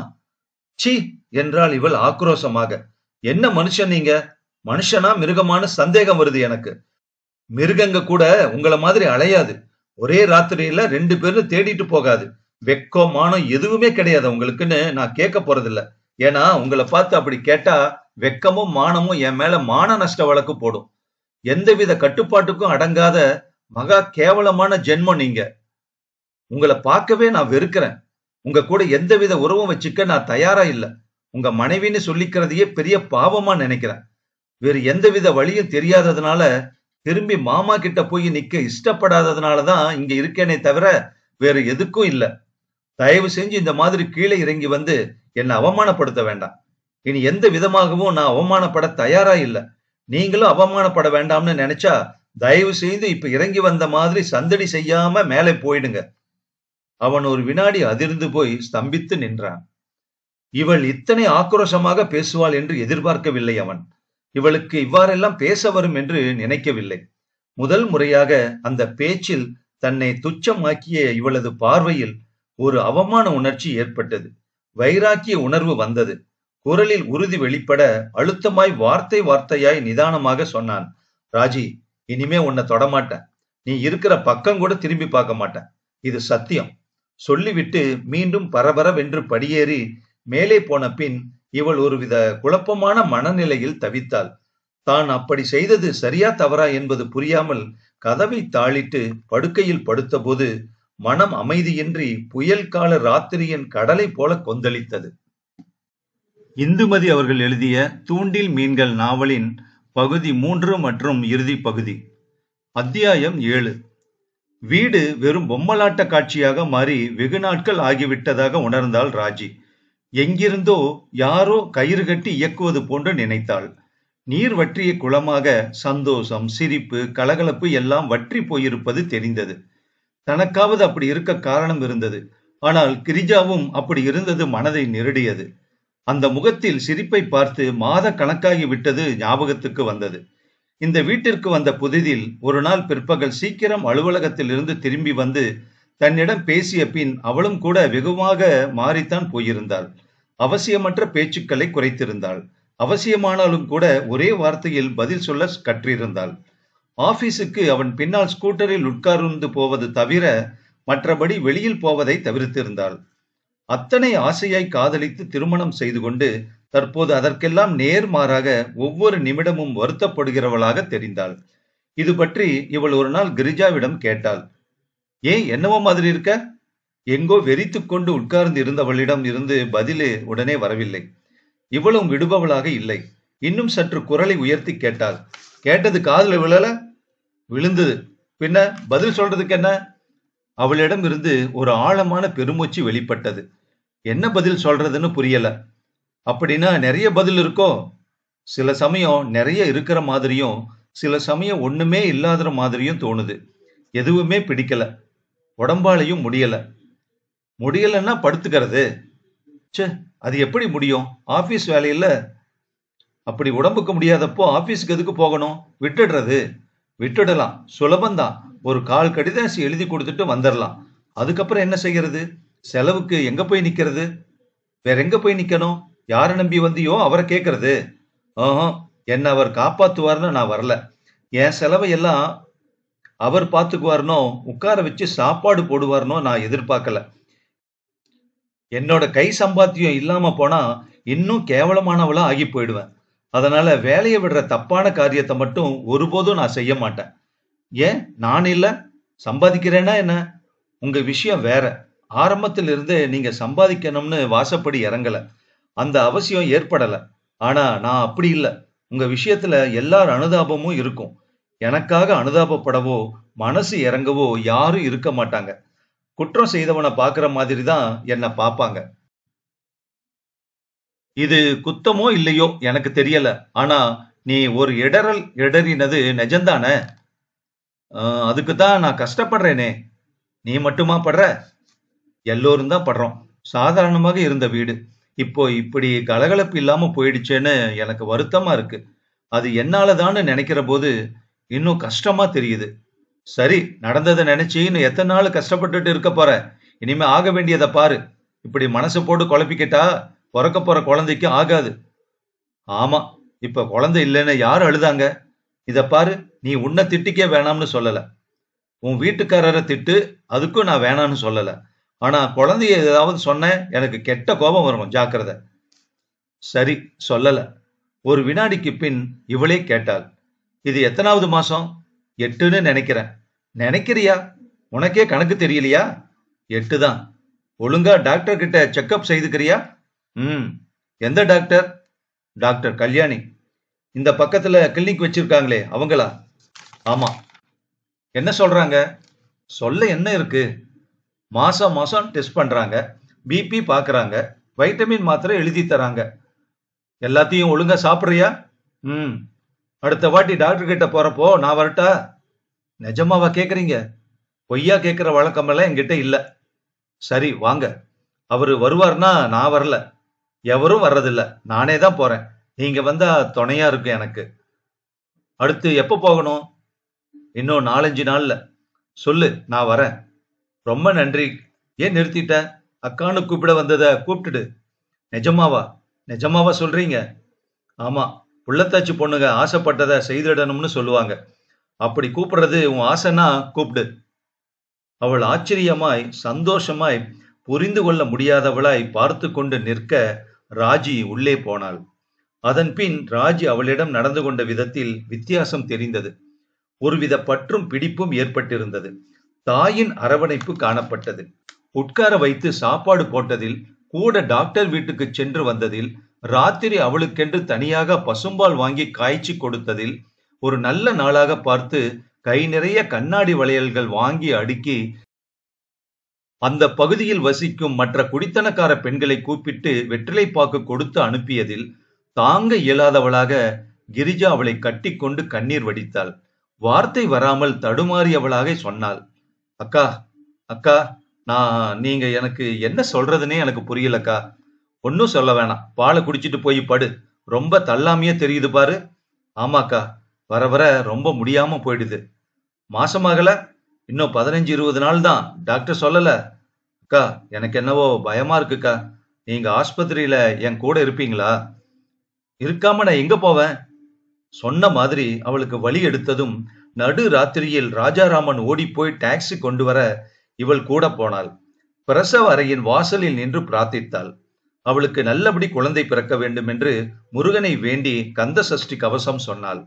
சி என்றாள் இவள் ஆக்ரோசமாக என்ன மனுஷன் நீங்க மனுஷனா மிருகமான சந்தேகம் வருது எனக்கு மிருகங்க கூட உங்களை மாதிரி அலையாது ஒரே ராத்திரியில ரெண்டு பேரும் தேடிட்டு போகாது வெக்கம் மானம் எதுவுமே கிடையாது உங்களுக்குன்னு நான் கேட்க போறதில்ல ஏன்னா உங்களை பார்த்து அப்படி கேட்டா வெக்கமும் மானமும் என் மேல மான நஷ்ட வழக்கு போடும் எந்தவித கட்டுப்பாட்டுக்கும் அடங்காத மகா கேவலமான ஜென்மம் நீங்க உங்களை பார்க்கவே நான் வெறுக்கிறேன் உங்க கூட எந்தவித உறவும் வச்சுக்க நான் தயாரா இல்லை உங்க மனைவின்னு சொல்லிக்கிறதையே பெரிய பாவமா நினைக்கிறேன் வேறு எந்தவித வழியும் தெரியாததுனால திரும்பி மாமா கிட்ட போய் நிக்க இஷ்டப்படாததுனால தான் இங்க இருக்கேனே தவிர வேற எதுக்கும் இல்ல தயவு செஞ்சு இந்த மாதிரி கீழே இறங்கி வந்து என்னை அவமானப்படுத்த வேண்டாம் இனி எந்த விதமாகவும் நான் அவமானப்பட தயாரா இல்ல நீங்களும் அவமானப்பட வேண்டாம்னு நினைச்சா தயவு செய்து இப்ப இறங்கி வந்த மாதிரி சந்தடி செய்யாம மேலே போயிடுங்க அவன் ஒரு வினாடி அதிர்ந்து போய் ஸ்தம்பித்து நின்றான் இவள் இத்தனை ஆக்ரோஷமாக பேசுவாள் என்று எதிர்பார்க்கவில்லை அவன் இவளுக்கு இவ்வாறெல்லாம் பேச வரும் என்று நினைக்கவில்லை முதல் முறையாக அந்த பேச்சில் தன்னை துச்சமாக்கிய இவளது பார்வையில் ஒரு அவமான உணர்ச்சி ஏற்பட்டது வைராக்கிய உணர்வு வந்தது குரலில் உறுதி வெளிப்பட அழுத்தமாய் வார்த்தை வார்த்தையாய் நிதானமாக சொன்னான் ராஜி இனிமே உன்னை தொடமாட்டேன் நீ இருக்கிற பக்கம் கூட திரும்பி பார்க்க மாட்டேன் இது சத்தியம் சொல்லிவிட்டு மீண்டும் பரபரவென்று படியேறி மேலே போன பின் இவள் ஒருவித குழப்பமான மனநிலையில் தவித்தாள் தான் அப்படி செய்தது சரியா தவறா என்பது புரியாமல் கதவை தாளிட்டு படுக்கையில் படுத்தபோது மனம் அமைதியின்றி புயல் கால ராத்திரியின் கடலை போல கொந்தளித்தது இந்துமதி அவர்கள் எழுதிய தூண்டில் மீன்கள் நாவலின் பகுதி மூன்று மற்றும் இறுதி பகுதி அத்தியாயம் ஏழு வீடு வெறும் பொம்மலாட்ட காட்சியாக மாறி வெகு நாட்கள் ஆகிவிட்டதாக உணர்ந்தாள் ராஜி எங்கிருந்தோ யாரோ கயிறு கட்டி இயக்குவது போன்று நினைத்தாள் நீர் வற்றிய குளமாக சந்தோஷம் சிரிப்பு கலகலப்பு எல்லாம் வற்றி போயிருப்பது தெரிந்தது தனக்காவது அப்படி இருக்க காரணம் இருந்தது ஆனால் கிரிஜாவும் அப்படி இருந்தது மனதை நெருடியது அந்த முகத்தில் சிரிப்பை பார்த்து மாத கணக்காகி விட்டது ஞாபகத்துக்கு வந்தது இந்த வீட்டிற்கு வந்த புதிதில் ஒரு நாள் பிற்பகல் சீக்கிரம் அலுவலகத்தில் இருந்து திரும்பி வந்து தன்னிடம் பேசிய பின் அவளும் கூட வெகுவாக மாறித்தான் போயிருந்தாள் அவசியமற்ற பேச்சுக்களை குறைத்திருந்தாள் அவசியமானாலும் கூட ஒரே வார்த்தையில் பதில் சொல்ல கற்றிருந்தாள் ஆபீஸுக்கு அவன் பின்னால் ஸ்கூட்டரில் உட்கார்ந்து போவது தவிர மற்றபடி வெளியில் போவதை தவிர்த்திருந்தாள் அத்தனை ஆசையாய் காதலித்து திருமணம் செய்து கொண்டு தற்போது அதற்கெல்லாம் நேர்மாறாக ஒவ்வொரு நிமிடமும் வருத்தப்படுகிறவளாக தெரிந்தாள் இது பற்றி இவள் ஒரு நாள் கிரிஜாவிடம் கேட்டாள் ஏன் என்னவோ மாதிரி இருக்க எங்கோ வெறித்து கொண்டு உட்கார்ந்து இருந்தவளிடம் இருந்து பதிலே உடனே வரவில்லை இவளும் விடுபவளாக இல்லை இன்னும் சற்று குரலை உயர்த்தி கேட்டாள் கேட்டது காதல விழல விழுந்தது பின்ன பதில் சொல்றதுக்கு என்ன அவளிடம் இருந்து ஒரு ஆழமான பெருமூச்சு வெளிப்பட்டது என்ன பதில் சொல்றதுன்னு புரியல அப்படின்னா நிறைய பதில் இருக்கோ சில சமயம் நிறைய இருக்கிற மாதிரியும் சில சமயம் ஒண்ணுமே இல்லாத மாதிரியும் தோணுது எதுவுமே பிடிக்கல உடம்பாலையும் முடியல முடியலன்னா படுத்துக்கிறது சே அது எப்படி முடியும் ஆஃபீஸ் வேலையில் அப்படி உடம்புக்கு முடியாதப்போ ஆஃபீஸ்க்கு எதுக்கு போகணும் விட்டுடுறது விட்டுடலாம் சுலபந்தான் ஒரு கால் கடிதாசி எழுதி கொடுத்துட்டு வந்துடலாம் அதுக்கப்புறம் என்ன செய்கிறது செலவுக்கு எங்க போய் நிக்கிறது வேற எங்க போய் நிக்கணும் யாரை நம்பி வந்தியோ அவரை கேட்கறது ஆஹா என்ன அவர் காப்பாத்துவார்னு நான் வரல என் செலவை எல்லாம் அவர் பார்த்துக்குவாருனோ உட்கார வச்சு சாப்பாடு போடுவார்னோ நான் எதிர்பார்க்கல என்னோட கை சம்பாத்தியம் இல்லாம போனா இன்னும் கேவலமானவளா ஆகி போயிடுவேன் அதனால வேலையை விடுற தப்பான காரியத்தை மட்டும் ஒருபோதும் நான் செய்ய மாட்டேன் ஏன் நான் இல்ல சம்பாதிக்கிறேன்னா என்ன உங்க விஷயம் வேற ஆரம்பத்தில் இருந்து நீங்க சம்பாதிக்கணும்னு வாசப்படி இறங்கல அந்த அவசியம் ஏற்படல ஆனா நான் அப்படி இல்லை உங்க விஷயத்துல எல்லார் அனுதாபமும் இருக்கும் எனக்காக அனுதாபப்படவோ மனசு இறங்கவோ யாரும் இருக்க மாட்டாங்க குற்றம் செய்தவனை பார்க்குற மாதிரி தான் என்னை பார்ப்பாங்க இது குத்தமோ இல்லையோ எனக்கு தெரியல ஆனா நீ ஒரு இடரல் இடறினது நிஜம்தானே அதுக்கு தான் நான் கஷ்டப்படுறேனே நீ மட்டுமா படுற எல்லோரும் தான் படுறோம் சாதாரணமாக இருந்த வீடு இப்போ இப்படி கலகலப்பு இல்லாம போயிடுச்சேன்னு எனக்கு வருத்தமா இருக்கு அது என்னாலதான்னு நினைக்கிற போது இன்னும் கஷ்டமா தெரியுது சரி நடந்ததை நினைச்சு இன்னும் எத்தனை நாள் கஷ்டப்பட்டுட்டு இருக்க போற இனிமே ஆக வேண்டியதை பாரு இப்படி மனசு போட்டு குழப்பிக்கிட்டா பிறக்க போற குழந்தைக்கு ஆகாது ஆமா இப்ப குழந்தை இல்லைன்னு யார் அழுதாங்க இத பாரு நீ உன்னை திட்டிக்கே வேணாம்னு சொல்லல உன் வீட்டுக்காரரை திட்டு அதுக்கும் நான் வேணாம்னு சொல்லல ஆனா குழந்தைய ஏதாவது சொன்ன எனக்கு கெட்ட கோபம் வரும் ஜாக்கிரதை சரி சொல்லல ஒரு வினாடிக்கு பின் இவளே கேட்டாள் இது எத்தனாவது மாசம் எட்டுன்னு நினைக்கிறேன் நினைக்கிறியா உனக்கே கணக்கு தெரியலையா எட்டு தான் ஒழுங்கா டாக்டர் கிட்ட செக்கப் செய்துக்கிறியா ம் எந்த டாக்டர் டாக்டர் கல்யாணி இந்த பக்கத்துல கிளினிக் வச்சிருக்காங்களே அவங்களா ஆமா என்ன சொல்றாங்க சொல்ல என்ன இருக்கு மாசம் மாசம் டெஸ்ட் பண்றாங்க பிபி பாக்குறாங்க வைட்டமின் மாத்திரை எழுதி தராங்க எல்லாத்தையும் ஒழுங்கா சாப்பிட்றியா ம் அடுத்த வாட்டி டாக்டர் கிட்ட போறப்போ நான் வரட்டா நிஜமாவா கேக்குறீங்க பொய்யா கேட்கிற வழக்கமெல்லாம் என்கிட்ட இல்ல சரி வாங்க அவரு வருவார்னா நான் வரல எவரும் வர்றதில்ல நானே தான் போறேன் நீங்க வந்தா துணையா இருக்கும் எனக்கு அடுத்து எப்ப போகணும் இன்னும் நாலஞ்சு நாள்ல சொல்லு நான் வரேன் ரொம்ப நன்றி ஏன் நிறுத்திட்ட அக்கானு கூப்பிட வந்ததை கூப்பிட்டுடு நிஜமாவா நிஜமாவா சொல்றீங்க ஆமா உள்ளத்தாச்சு பொண்ணுங்க ஆசைப்பட்டதை செய்திடணும்னு சொல்லுவாங்க அப்படி கூப்பிடுறது உன் ஆசைன்னா கூப்பிடு அவள் ஆச்சரியமாய் சந்தோஷமாய் புரிந்து கொள்ள முடியாதவளாய் பார்த்து கொண்டு நிற்க ராஜி உள்ளே போனாள் அதன் பின் ராஜி அவளிடம் நடந்து கொண்ட விதத்தில் வித்தியாசம் தெரிந்தது ஒருவித பற்றும் பிடிப்பும் ஏற்பட்டிருந்தது தாயின் அரவணைப்பு காணப்பட்டது உட்கார வைத்து சாப்பாடு போட்டதில் கூட டாக்டர் வீட்டுக்கு சென்று வந்ததில் ராத்திரி அவளுக்கென்று தனியாக பசும்பால் வாங்கி காய்ச்சி கொடுத்ததில் ஒரு நல்ல நாளாக பார்த்து கை நிறைய கண்ணாடி வளையல்கள் வாங்கி அடுக்கி அந்த பகுதியில் வசிக்கும் மற்ற குடித்தனக்கார பெண்களை கூப்பிட்டு வெற்றிலை பாக்கு கொடுத்து அனுப்பியதில் தாங்க இயலாதவளாக கிரிஜா அவளை கட்டிக்கொண்டு கண்ணீர் வடித்தாள் வார்த்தை வராமல் தடுமாறியவளாக சொன்னாள் அக்கா அக்கா நான் நீங்க எனக்கு என்ன சொல்றதுன்னே எனக்கு புரியலக்கா ஒன்னும் சொல்ல வேணாம் பாலை குடிச்சிட்டு போய் படு ரொம்ப தள்ளாமையே தெரியுது பாரு ஆமாக்கா வர வர ரொம்ப முடியாம போயிடுது மாசமாகல இன்னும் பதினஞ்சு இருபது நாள் தான் டாக்டர் சொல்லல அக்கா எனக்கு என்னவோ பயமா இருக்குக்கா நீங்க ஆஸ்பத்திரியில என் கூட இருப்பீங்களா இருக்காம நான் எங்க போவேன் சொன்ன மாதிரி அவளுக்கு வழி எடுத்ததும் நடு ராத்திரியில் ராஜாராமன் ஓடிப்போய் டாக்ஸி கொண்டு வர இவள் கூட போனாள் பிரசவ அறையின் வாசலில் நின்று பிரார்த்தித்தாள் அவளுக்கு நல்லபடி குழந்தை பிறக்க வேண்டும் என்று முருகனை வேண்டி கந்த சஷ்டி கவசம் சொன்னாள்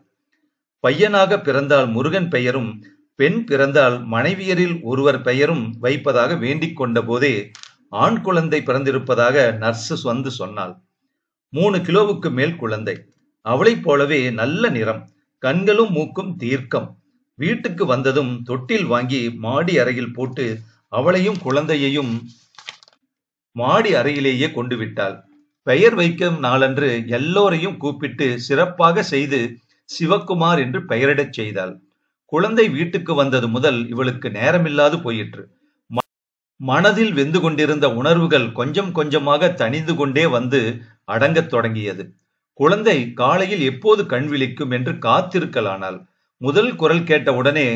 பையனாக பிறந்தால் முருகன் பெயரும் பெண் பிறந்தால் மனைவியரில் ஒருவர் பெயரும் வைப்பதாக வேண்டிக் கொண்ட போதே ஆண் குழந்தை பிறந்திருப்பதாக நர்ஸ் வந்து சொன்னாள் மூணு கிலோவுக்கு மேல் குழந்தை அவளைப் போலவே நல்ல நிறம் கண்களும் மூக்கும் தீர்க்கம் வீட்டுக்கு வந்ததும் தொட்டில் வாங்கி மாடி அறையில் போட்டு அவளையும் குழந்தையையும் மாடி அறையிலேயே கொண்டு விட்டாள் பெயர் வைக்கும் நாளன்று எல்லோரையும் கூப்பிட்டு சிறப்பாக செய்து சிவக்குமார் என்று பெயரிடச் செய்தாள் குழந்தை வீட்டுக்கு வந்தது முதல் இவளுக்கு நேரமில்லாது போயிற்று மனதில் வெந்து கொண்டிருந்த உணர்வுகள் கொஞ்சம் கொஞ்சமாக தணிந்து கொண்டே வந்து அடங்கத் தொடங்கியது குழந்தை காலையில் எப்போது கண் விழிக்கும் என்று காத்திருக்கலானால் முதல் குரல் கேட்ட உடனே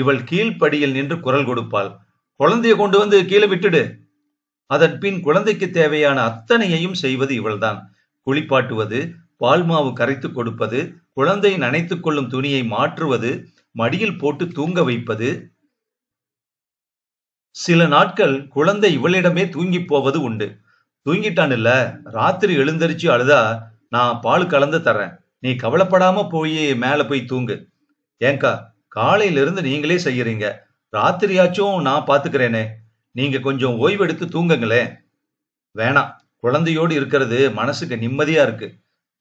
இவள் கீழ்ப்படியில் நின்று குரல் கொடுப்பாள் குழந்தையை கொண்டு வந்து கீழே விட்டுடு அதன் பின் குழந்தைக்கு தேவையான அத்தனையையும் செய்வது இவள்தான் குளிப்பாட்டுவது பால்மாவு கரைத்து கொடுப்பது குழந்தை நனைத்து கொள்ளும் துணியை மாற்றுவது மடியில் போட்டு தூங்க வைப்பது சில நாட்கள் குழந்தை இவளிடமே தூங்கி போவது உண்டு தூங்கிட்டான் இல்ல ராத்திரி எழுந்தரிச்சு அழுதா நான் பால் கலந்து தர்றேன் நீ கவலைப்படாம போய் மேல போய் தூங்கு ஏங்கா காலையிலிருந்து நீங்களே செய்யறீங்க ராத்திரியாச்சும் நான் பாத்துக்கிறேனே நீங்க கொஞ்சம் ஓய்வெடுத்து தூங்குங்களேன் வேணாம் குழந்தையோடு இருக்கிறது மனசுக்கு நிம்மதியா இருக்கு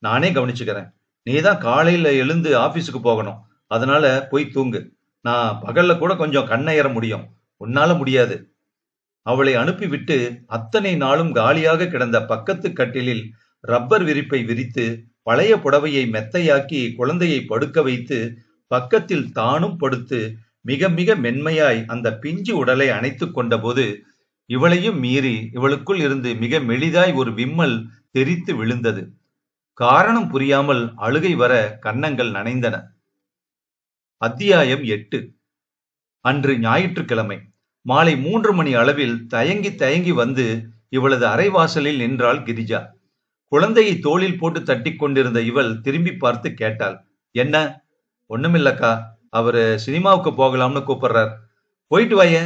நானே கவனிச்சுக்கிறேன் நீ தான் காலையில எழுந்து ஆபீஸுக்கு போகணும் அதனால போய் தூங்கு நான் பகல்ல கூட கொஞ்சம் கண்ணையற முடியும் உன்னால முடியாது அவளை அனுப்பிவிட்டு அத்தனை நாளும் காலியாக கிடந்த பக்கத்து கட்டிலில் ரப்பர் விரிப்பை விரித்து பழைய புடவையை மெத்தையாக்கி குழந்தையை படுக்க வைத்து பக்கத்தில் தானும் படுத்து மிக மிக மென்மையாய் அந்த பிஞ்சு உடலை அணைத்து கொண்டபோது இவளையும் மீறி இவளுக்குள் இருந்து மிக மெளிதாய் ஒரு விம்மல் தெரித்து விழுந்தது காரணம் புரியாமல் அழுகை வர கன்னங்கள் நனைந்தன அத்தியாயம் எட்டு அன்று ஞாயிற்றுக்கிழமை மாலை மூன்று மணி அளவில் தயங்கி தயங்கி வந்து இவளது அரைவாசலில் நின்றாள் கிரிஜா குழந்தையை தோளில் போட்டு தட்டி கொண்டிருந்த இவள் திரும்பி பார்த்து கேட்டாள் என்ன ஒண்ணுமில்லக்கா அவரு சினிமாவுக்கு போகலாம்னு கூப்பிடுறார் போயிட்டு வாய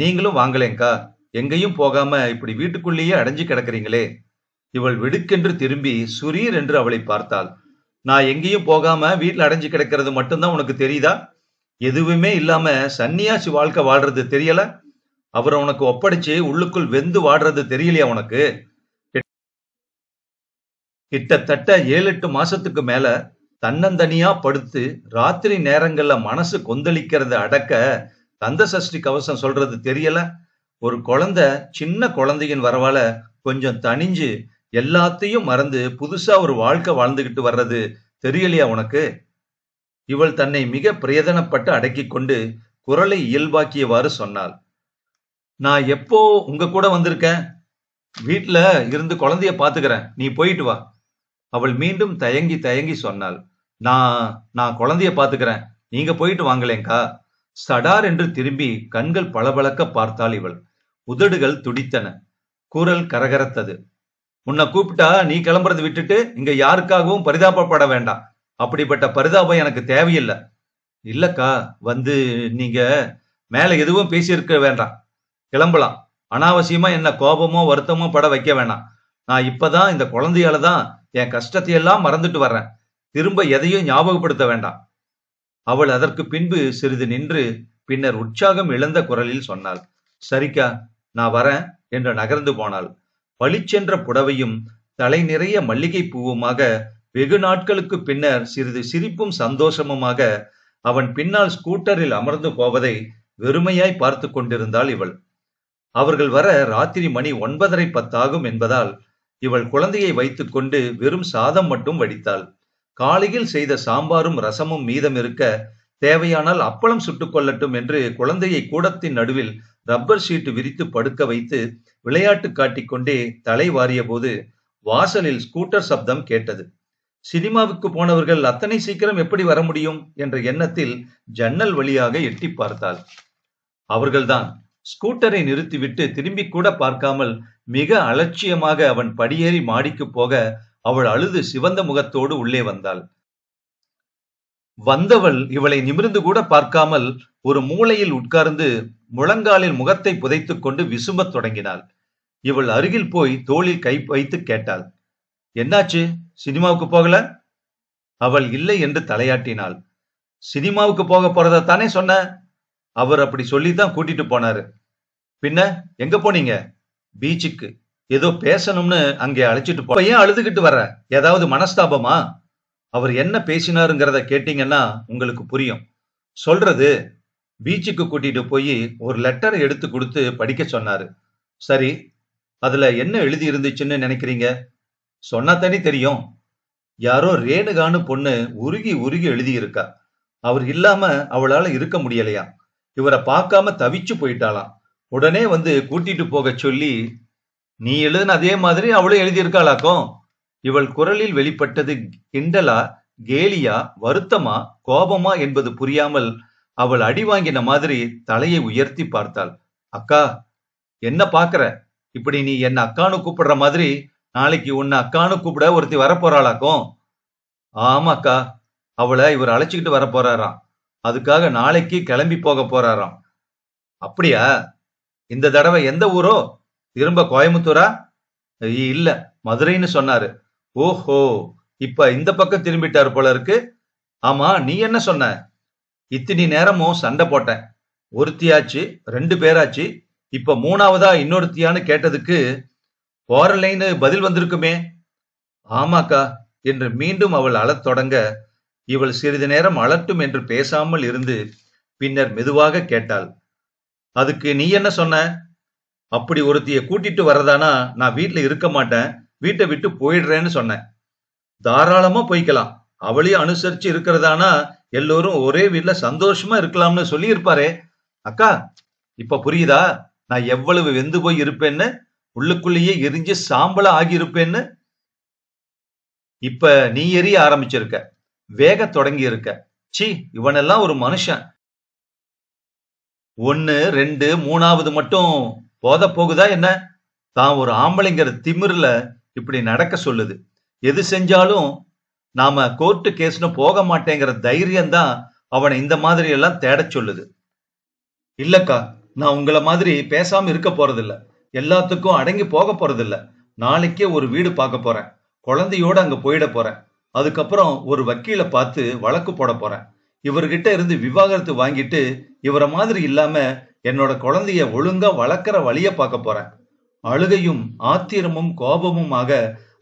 நீங்களும் வாங்கலேங்கா எங்கேயும் போகாம இப்படி வீட்டுக்குள்ளேயே அடைஞ்சு கிடக்குறீங்களே இவள் வெடுக்கென்று திரும்பி சுரீர் என்று அவளை பார்த்தாள் நான் எங்கேயும் போகாம வீட்டில் அடைஞ்சு கிடக்கிறது மட்டும்தான் உனக்கு தெரியுதா எதுவுமே இல்லாம சன்னியாசி வாழ்க்கை வாழ்றது தெரியல அவரை உனக்கு ஒப்படைச்சு உள்ளுக்குள் வெந்து வாடுறது தெரியலையா உனக்கு கிட்டத்தட்ட ஏழு எட்டு மாசத்துக்கு மேல தன்னந்தனியா படுத்து ராத்திரி நேரங்கள்ல மனசு கொந்தளிக்கிறத அடக்க கந்த சஷ்டி கவசம் சொல்றது தெரியல ஒரு குழந்தை சின்ன குழந்தையின் வரவால கொஞ்சம் தனிஞ்சு எல்லாத்தையும் மறந்து புதுசா ஒரு வாழ்க்கை வாழ்ந்துகிட்டு வர்றது தெரியலையா உனக்கு இவள் தன்னை மிக பிரயதனப்பட்டு அடக்கி கொண்டு குரலை இயல்பாக்கியவாறு சொன்னாள் நான் எப்போ உங்க கூட வந்திருக்கேன் வீட்டுல இருந்து குழந்தைய பாத்துக்கிறேன் நீ போயிட்டு வா அவள் மீண்டும் தயங்கி தயங்கி சொன்னாள் நான் நான் குழந்தைய பாத்துக்கிறேன் நீங்க போயிட்டு வாங்கலேங்கா சடார் என்று திரும்பி கண்கள் பளபளக்க பார்த்தாள் இவள் உதடுகள் துடித்தன குரல் கரகரத்தது உன்னை கூப்பிட்டா நீ கிளம்புறது விட்டுட்டு இங்க யாருக்காகவும் பரிதாபப்பட வேண்டாம் அப்படிப்பட்ட பரிதாபம் எனக்கு தேவையில்லை இல்லக்கா வந்து நீங்க மேல எதுவும் பேசியிருக்க வேண்டாம் கிளம்பலாம் அனாவசியமா என்ன கோபமோ வருத்தமோ பட வைக்க வேணாம் நான் இப்பதான் இந்த குழந்தையால தான் என் கஷ்டத்தையெல்லாம் மறந்துட்டு வர்றேன் திரும்ப எதையும் ஞாபகப்படுத்த வேண்டாம் அவள் அதற்கு பின்பு சிறிது நின்று பின்னர் உற்சாகம் இழந்த குரலில் சொன்னாள் சரிக்கா நான் வரேன் என்று நகர்ந்து போனாள் பளிச்சென்ற புடவையும் தலை நிறைய மல்லிகை பூவுமாக வெகு நாட்களுக்கு பின்னர் சிறிது சிரிப்பும் சந்தோஷமுமாக அவன் பின்னால் ஸ்கூட்டரில் அமர்ந்து போவதை வெறுமையாய் பார்த்து கொண்டிருந்தாள் இவள் அவர்கள் வர ராத்திரி மணி ஒன்பதரை பத்தாகும் என்பதால் இவள் குழந்தையை வைத்துக்கொண்டு வெறும் சாதம் மட்டும் வடித்தாள் காலையில் செய்த சாம்பாரும் ரசமும் மீதம் இருக்க தேவையானால் அப்பளம் சுட்டுக் கொள்ளட்டும் என்று குழந்தையை கூடத்தின் நடுவில் ரப்பர் ஷீட் விரித்து படுக்க வைத்து விளையாட்டு காட்டிக்கொண்டே தலை வாரிய போது வாசலில் ஸ்கூட்டர் சப்தம் கேட்டது சினிமாவுக்கு போனவர்கள் அத்தனை சீக்கிரம் எப்படி வர முடியும் என்ற எண்ணத்தில் ஜன்னல் வழியாக எட்டி பார்த்தாள் அவர்கள்தான் ஸ்கூட்டரை நிறுத்திவிட்டு திரும்பி கூட பார்க்காமல் மிக அலட்சியமாக அவன் படியேறி மாடிக்கு போக அவள் அழுது சிவந்த முகத்தோடு உள்ளே வந்தாள் வந்தவள் இவளை நிமிர்ந்து கூட பார்க்காமல் ஒரு மூலையில் உட்கார்ந்து முழங்காலில் முகத்தை புதைத்துக் கொண்டு விசும்பத் தொடங்கினாள் இவள் அருகில் போய் தோளில் கை வைத்து கேட்டாள் என்னாச்சு சினிமாவுக்கு போகல அவள் இல்லை என்று தலையாட்டினாள் சினிமாவுக்கு போக போறதா தானே சொன்ன அவர் அப்படி சொல்லி தான் கூட்டிட்டு போனாரு பின்ன எங்க போனீங்க பீச்சுக்கு ஏதோ பேசணும்னு அங்கே அழைச்சிட்டு போ ஏன் அழுதுகிட்டு வர ஏதாவது மனஸ்தாபமா அவர் என்ன பேசினாருங்கிறத கேட்டீங்கன்னா உங்களுக்கு புரியும் சொல்றது பீச்சுக்கு கூட்டிட்டு போய் ஒரு லெட்டர் எடுத்து கொடுத்து படிக்க சொன்னாரு சரி அதுல என்ன எழுதி இருந்துச்சுன்னு நினைக்கிறீங்க சொன்னா தானே தெரியும் யாரோ ரேணுகான்னு பொண்ணு உருகி உருகி எழுதியிருக்கா அவர் இல்லாம அவளால இருக்க முடியலையா இவரை பார்க்காம தவிச்சு போயிட்டாளாம் உடனே வந்து கூட்டிட்டு போக சொல்லி நீ எழுதுன அதே மாதிரி அவளும் எழுதியிருக்காளாக்கும் இவள் குரலில் வெளிப்பட்டது கிண்டலா கேலியா வருத்தமா கோபமா என்பது புரியாமல் அவள் அடி வாங்கின மாதிரி தலையை உயர்த்தி பார்த்தாள் அக்கா என்ன பாக்குற இப்படி நீ என்ன அக்கானு கூப்பிடுற மாதிரி நாளைக்கு உன்னை அக்கானு கூப்பிட ஒருத்தி வரப்போறாளாக்கும் ஆமாக்கா அவளை இவர் அழைச்சிக்கிட்டு வர போறாராம் அதுக்காக நாளைக்கு கிளம்பி போக போறாராம் அப்படியா இந்த தடவை எந்த ஊரோ திரும்ப கோயம்புத்தூரா இல்ல மதுரைன்னு சொன்னாரு ஓஹோ இப்ப இந்த பக்கம் திரும்பிட்டாரு போல இருக்கு ஆமா நீ என்ன சொன்ன இத்தினி நேரமும் சண்டை போட்டேன் ஒருத்தியாச்சு ரெண்டு பேராச்சு இப்ப மூணாவதா இன்னொருத்தியான்னு கேட்டதுக்கு போறலைன்னு பதில் வந்திருக்குமே ஆமாக்கா என்று மீண்டும் அவள் அழத் தொடங்க இவள் சிறிது நேரம் அழட்டும் என்று பேசாமல் இருந்து பின்னர் மெதுவாக கேட்டாள் அதுக்கு நீ என்ன சொன்ன அப்படி ஒருத்திய கூட்டிட்டு வர்றதானா நான் வீட்டுல இருக்க மாட்டேன் வீட்டை விட்டு போயிடுறேன்னு சொன்னேன் தாராளமா போய்க்கலாம் அவளையும் அனுசரிச்சு இருக்கிறதானா எல்லோரும் ஒரே வீட்டுல சந்தோஷமா இருக்கலாம்னு சொல்லி இருப்பாரே அக்கா இப்ப புரியுதா நான் எவ்வளவு வெந்து போய் இருப்பேன்னு உள்ளுக்குள்ளேயே எரிஞ்சு சாம்பலா ஆகி இருப்பேன்னு இப்ப நீ எரிய ஆரம்பிச்சிருக்க வேக தொடங்கி இருக்க சி இவனெல்லாம் ஒரு மனுஷன் ஒன்னு ரெண்டு மூணாவது மட்டும் போத போகுதா என்ன தான் ஒரு ஆம்பளைங்கிற திமிர்ல இப்படி நடக்க சொல்லுது எது செஞ்சாலும் நாம கோர்ட்டு கேஸ்னு போக மாட்டேங்கிற தைரியம் தான் அவனை இந்த மாதிரி எல்லாம் தேட சொல்லுது இல்லக்கா நான் உங்களை மாதிரி பேசாம இருக்க போறதில்ல எல்லாத்துக்கும் அடங்கி போக போறதில்ல நாளைக்கே ஒரு வீடு பார்க்க போறேன் குழந்தையோட அங்க போயிட போறேன் அதுக்கப்புறம் ஒரு வக்கீல பார்த்து வழக்கு போட போறேன் இவர்கிட்ட இருந்து விவாகரத்து வாங்கிட்டு இவரை மாதிரி இல்லாம என்னோட குழந்தைய ஒழுங்கா வளர்க்குற வழிய பார்க்க போறேன் அழுகையும் ஆத்திரமும் கோபமுமாக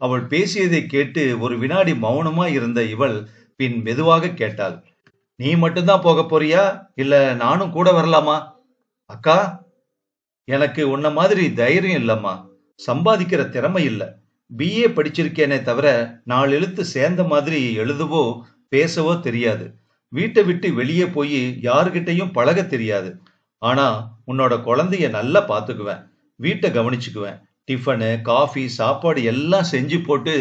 அவள் பேசியதை கேட்டு ஒரு வினாடி மௌனமா இருந்த இவள் பின் மெதுவாக கேட்டாள் நீ மட்டும்தான் போக போறியா இல்ல நானும் கூட வரலாமா அக்கா எனக்கு உன்ன மாதிரி தைரியம் இல்லம்மா சம்பாதிக்கிற திறமை இல்லை பிஏ படிச்சிருக்கேனே தவிர நாலு எழுத்து சேர்ந்த மாதிரி எழுதவோ பேசவோ தெரியாது வீட்டை விட்டு வெளியே போய் யாருக்கிட்டையும் பழக தெரியாது ஆனா உன்னோட குழந்தைய நல்லா பார்த்துக்குவேன் வீட்டை கவனிச்சுக்குவேன் டிஃபனு காஃபி சாப்பாடு எல்லாம் செஞ்சு போட்டு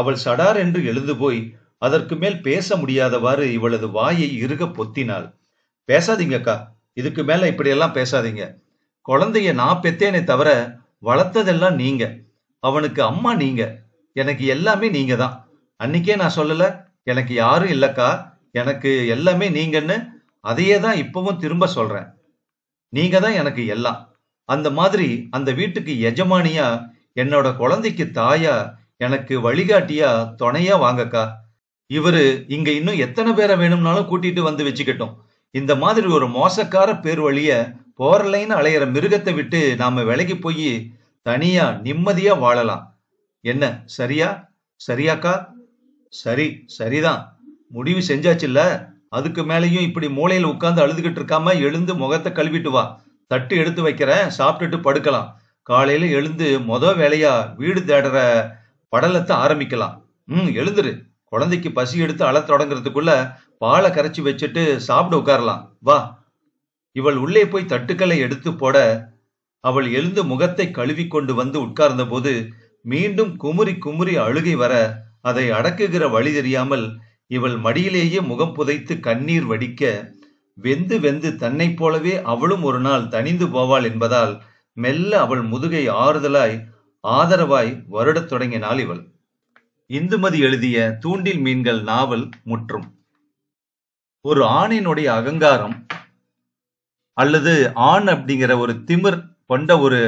அவள் சடார் என்று எழுந்து போய் அதற்கு மேல் பேச முடியாதவாறு இவளது வாயை இறுக பொத்தினாள் பேசாதீங்கக்கா இதுக்கு மேல இப்படியெல்லாம் பேசாதீங்க குழந்தைய நான் பெத்தேனே தவிர வளர்த்ததெல்லாம் நீங்க அவனுக்கு அம்மா நீங்க எனக்கு எல்லாமே நீங்க தான் அன்னைக்கே நான் சொல்லல எனக்கு யாரும் இல்லக்கா எனக்கு எல்லாமே நீங்கன்னு அதையே தான் இப்பவும் திரும்ப சொல்றேன் நீங்க தான் எனக்கு எல்லாம் அந்த மாதிரி அந்த வீட்டுக்கு எஜமானியா என்னோட குழந்தைக்கு தாயா எனக்கு வழிகாட்டியா துணையா வாங்கக்கா இவரு இங்க இன்னும் எத்தனை பேரை வேணும்னாலும் கூட்டிட்டு வந்து வச்சுக்கட்டும் இந்த மாதிரி ஒரு மோசக்கார பேர் வழிய போரலைன்னு அலையிற மிருகத்தை விட்டு நாம விலகி போய் தனியா நிம்மதியா வாழலாம் என்ன சரியா சரியாக்கா சரி சரிதான் முடிவு செஞ்சாச்சுல்ல அதுக்கு மேலேயும் இப்படி மூளையில் உட்காந்து அழுதுகிட்டு இருக்காம எழுந்து முகத்தை கழுவிட்டு வா தட்டு எடுத்து வைக்கிறேன் சாப்பிட்டுட்டு படுக்கலாம் காலையில எழுந்து மொத வேலையா வீடு தேடுற படலத்தை ஆரம்பிக்கலாம் ம் எழுந்துரு குழந்தைக்கு பசி எடுத்து அழத் தொடங்குறதுக்குள்ள பாலை கரைச்சி வச்சுட்டு சாப்பிட உட்காரலாம் வா இவள் உள்ளே போய் தட்டுக்களை எடுத்து போட அவள் எழுந்து முகத்தை கழுவி கொண்டு வந்து உட்கார்ந்த போது மீண்டும் குமுறி குமுறி அழுகை வர அதை அடக்குகிற வழி தெரியாமல் இவள் மடியிலேயே முகம் புதைத்து கண்ணீர் வடிக்க வெந்து வெந்து தன்னைப் போலவே அவளும் ஒரு நாள் தனிந்து போவாள் என்பதால் மெல்ல அவள் முதுகை ஆறுதலாய் ஆதரவாய் வருடத் தொடங்கினாள் இவள் இந்துமதி எழுதிய தூண்டில் மீன்கள் நாவல் முற்றும் ஒரு ஆணினுடைய அகங்காரம் அல்லது ஆண் அப்படிங்கிற ஒரு திமிர் கொண்ட ஒரு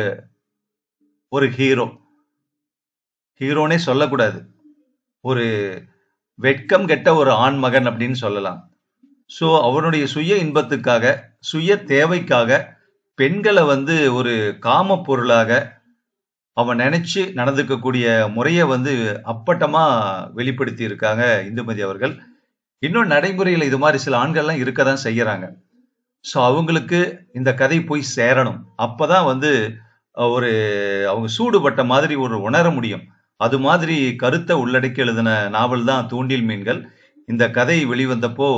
ஒரு ஹீரோ ஹீரோனே சொல்லக்கூடாது ஒரு வெட்கம் கெட்ட ஒரு ஆண்மகன் அப்படின்னு சொல்லலாம் ஸோ அவனுடைய சுய இன்பத்துக்காக சுய தேவைக்காக பெண்களை வந்து ஒரு காம பொருளாக அவன் நினச்சி நடந்துக்கக்கூடிய முறையை வந்து அப்பட்டமாக வெளிப்படுத்தி இருக்காங்க இந்துமதி அவர்கள் இன்னும் நடைமுறையில் இது மாதிரி சில ஆண்கள்லாம் இருக்க தான் செய்கிறாங்க ஸோ அவங்களுக்கு இந்த கதை போய் சேரணும் தான் வந்து ஒரு அவங்க சூடுபட்ட மாதிரி ஒரு உணர முடியும் அது மாதிரி கருத்தை உள்ளடக்கி எழுதின நாவல் தான் தூண்டில் மீன்கள் இந்த கதை வெளிவந்தப்போ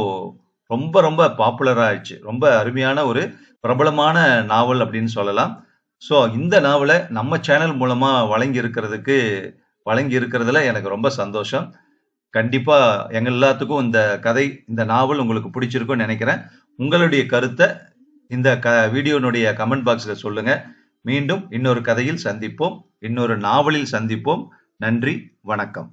ரொம்ப ரொம்ப பாப்புலர் ஆயிடுச்சு ரொம்ப அருமையான ஒரு பிரபலமான நாவல் அப்படின்னு சொல்லலாம் ஸோ இந்த நாவலை நம்ம சேனல் மூலமாக வழங்கி இருக்கிறதுக்கு வழங்கி இருக்கிறதுல எனக்கு ரொம்ப சந்தோஷம் கண்டிப்பாக எங்கள் எல்லாத்துக்கும் இந்த கதை இந்த நாவல் உங்களுக்கு பிடிச்சிருக்குன்னு நினைக்கிறேன் உங்களுடைய கருத்தை இந்த க வீடியோனுடைய கமெண்ட் பாக்ஸில் சொல்லுங்கள் மீண்டும் இன்னொரு கதையில் சந்திப்போம் இன்னொரு நாவலில் சந்திப்போம் நன்றி வணக்கம்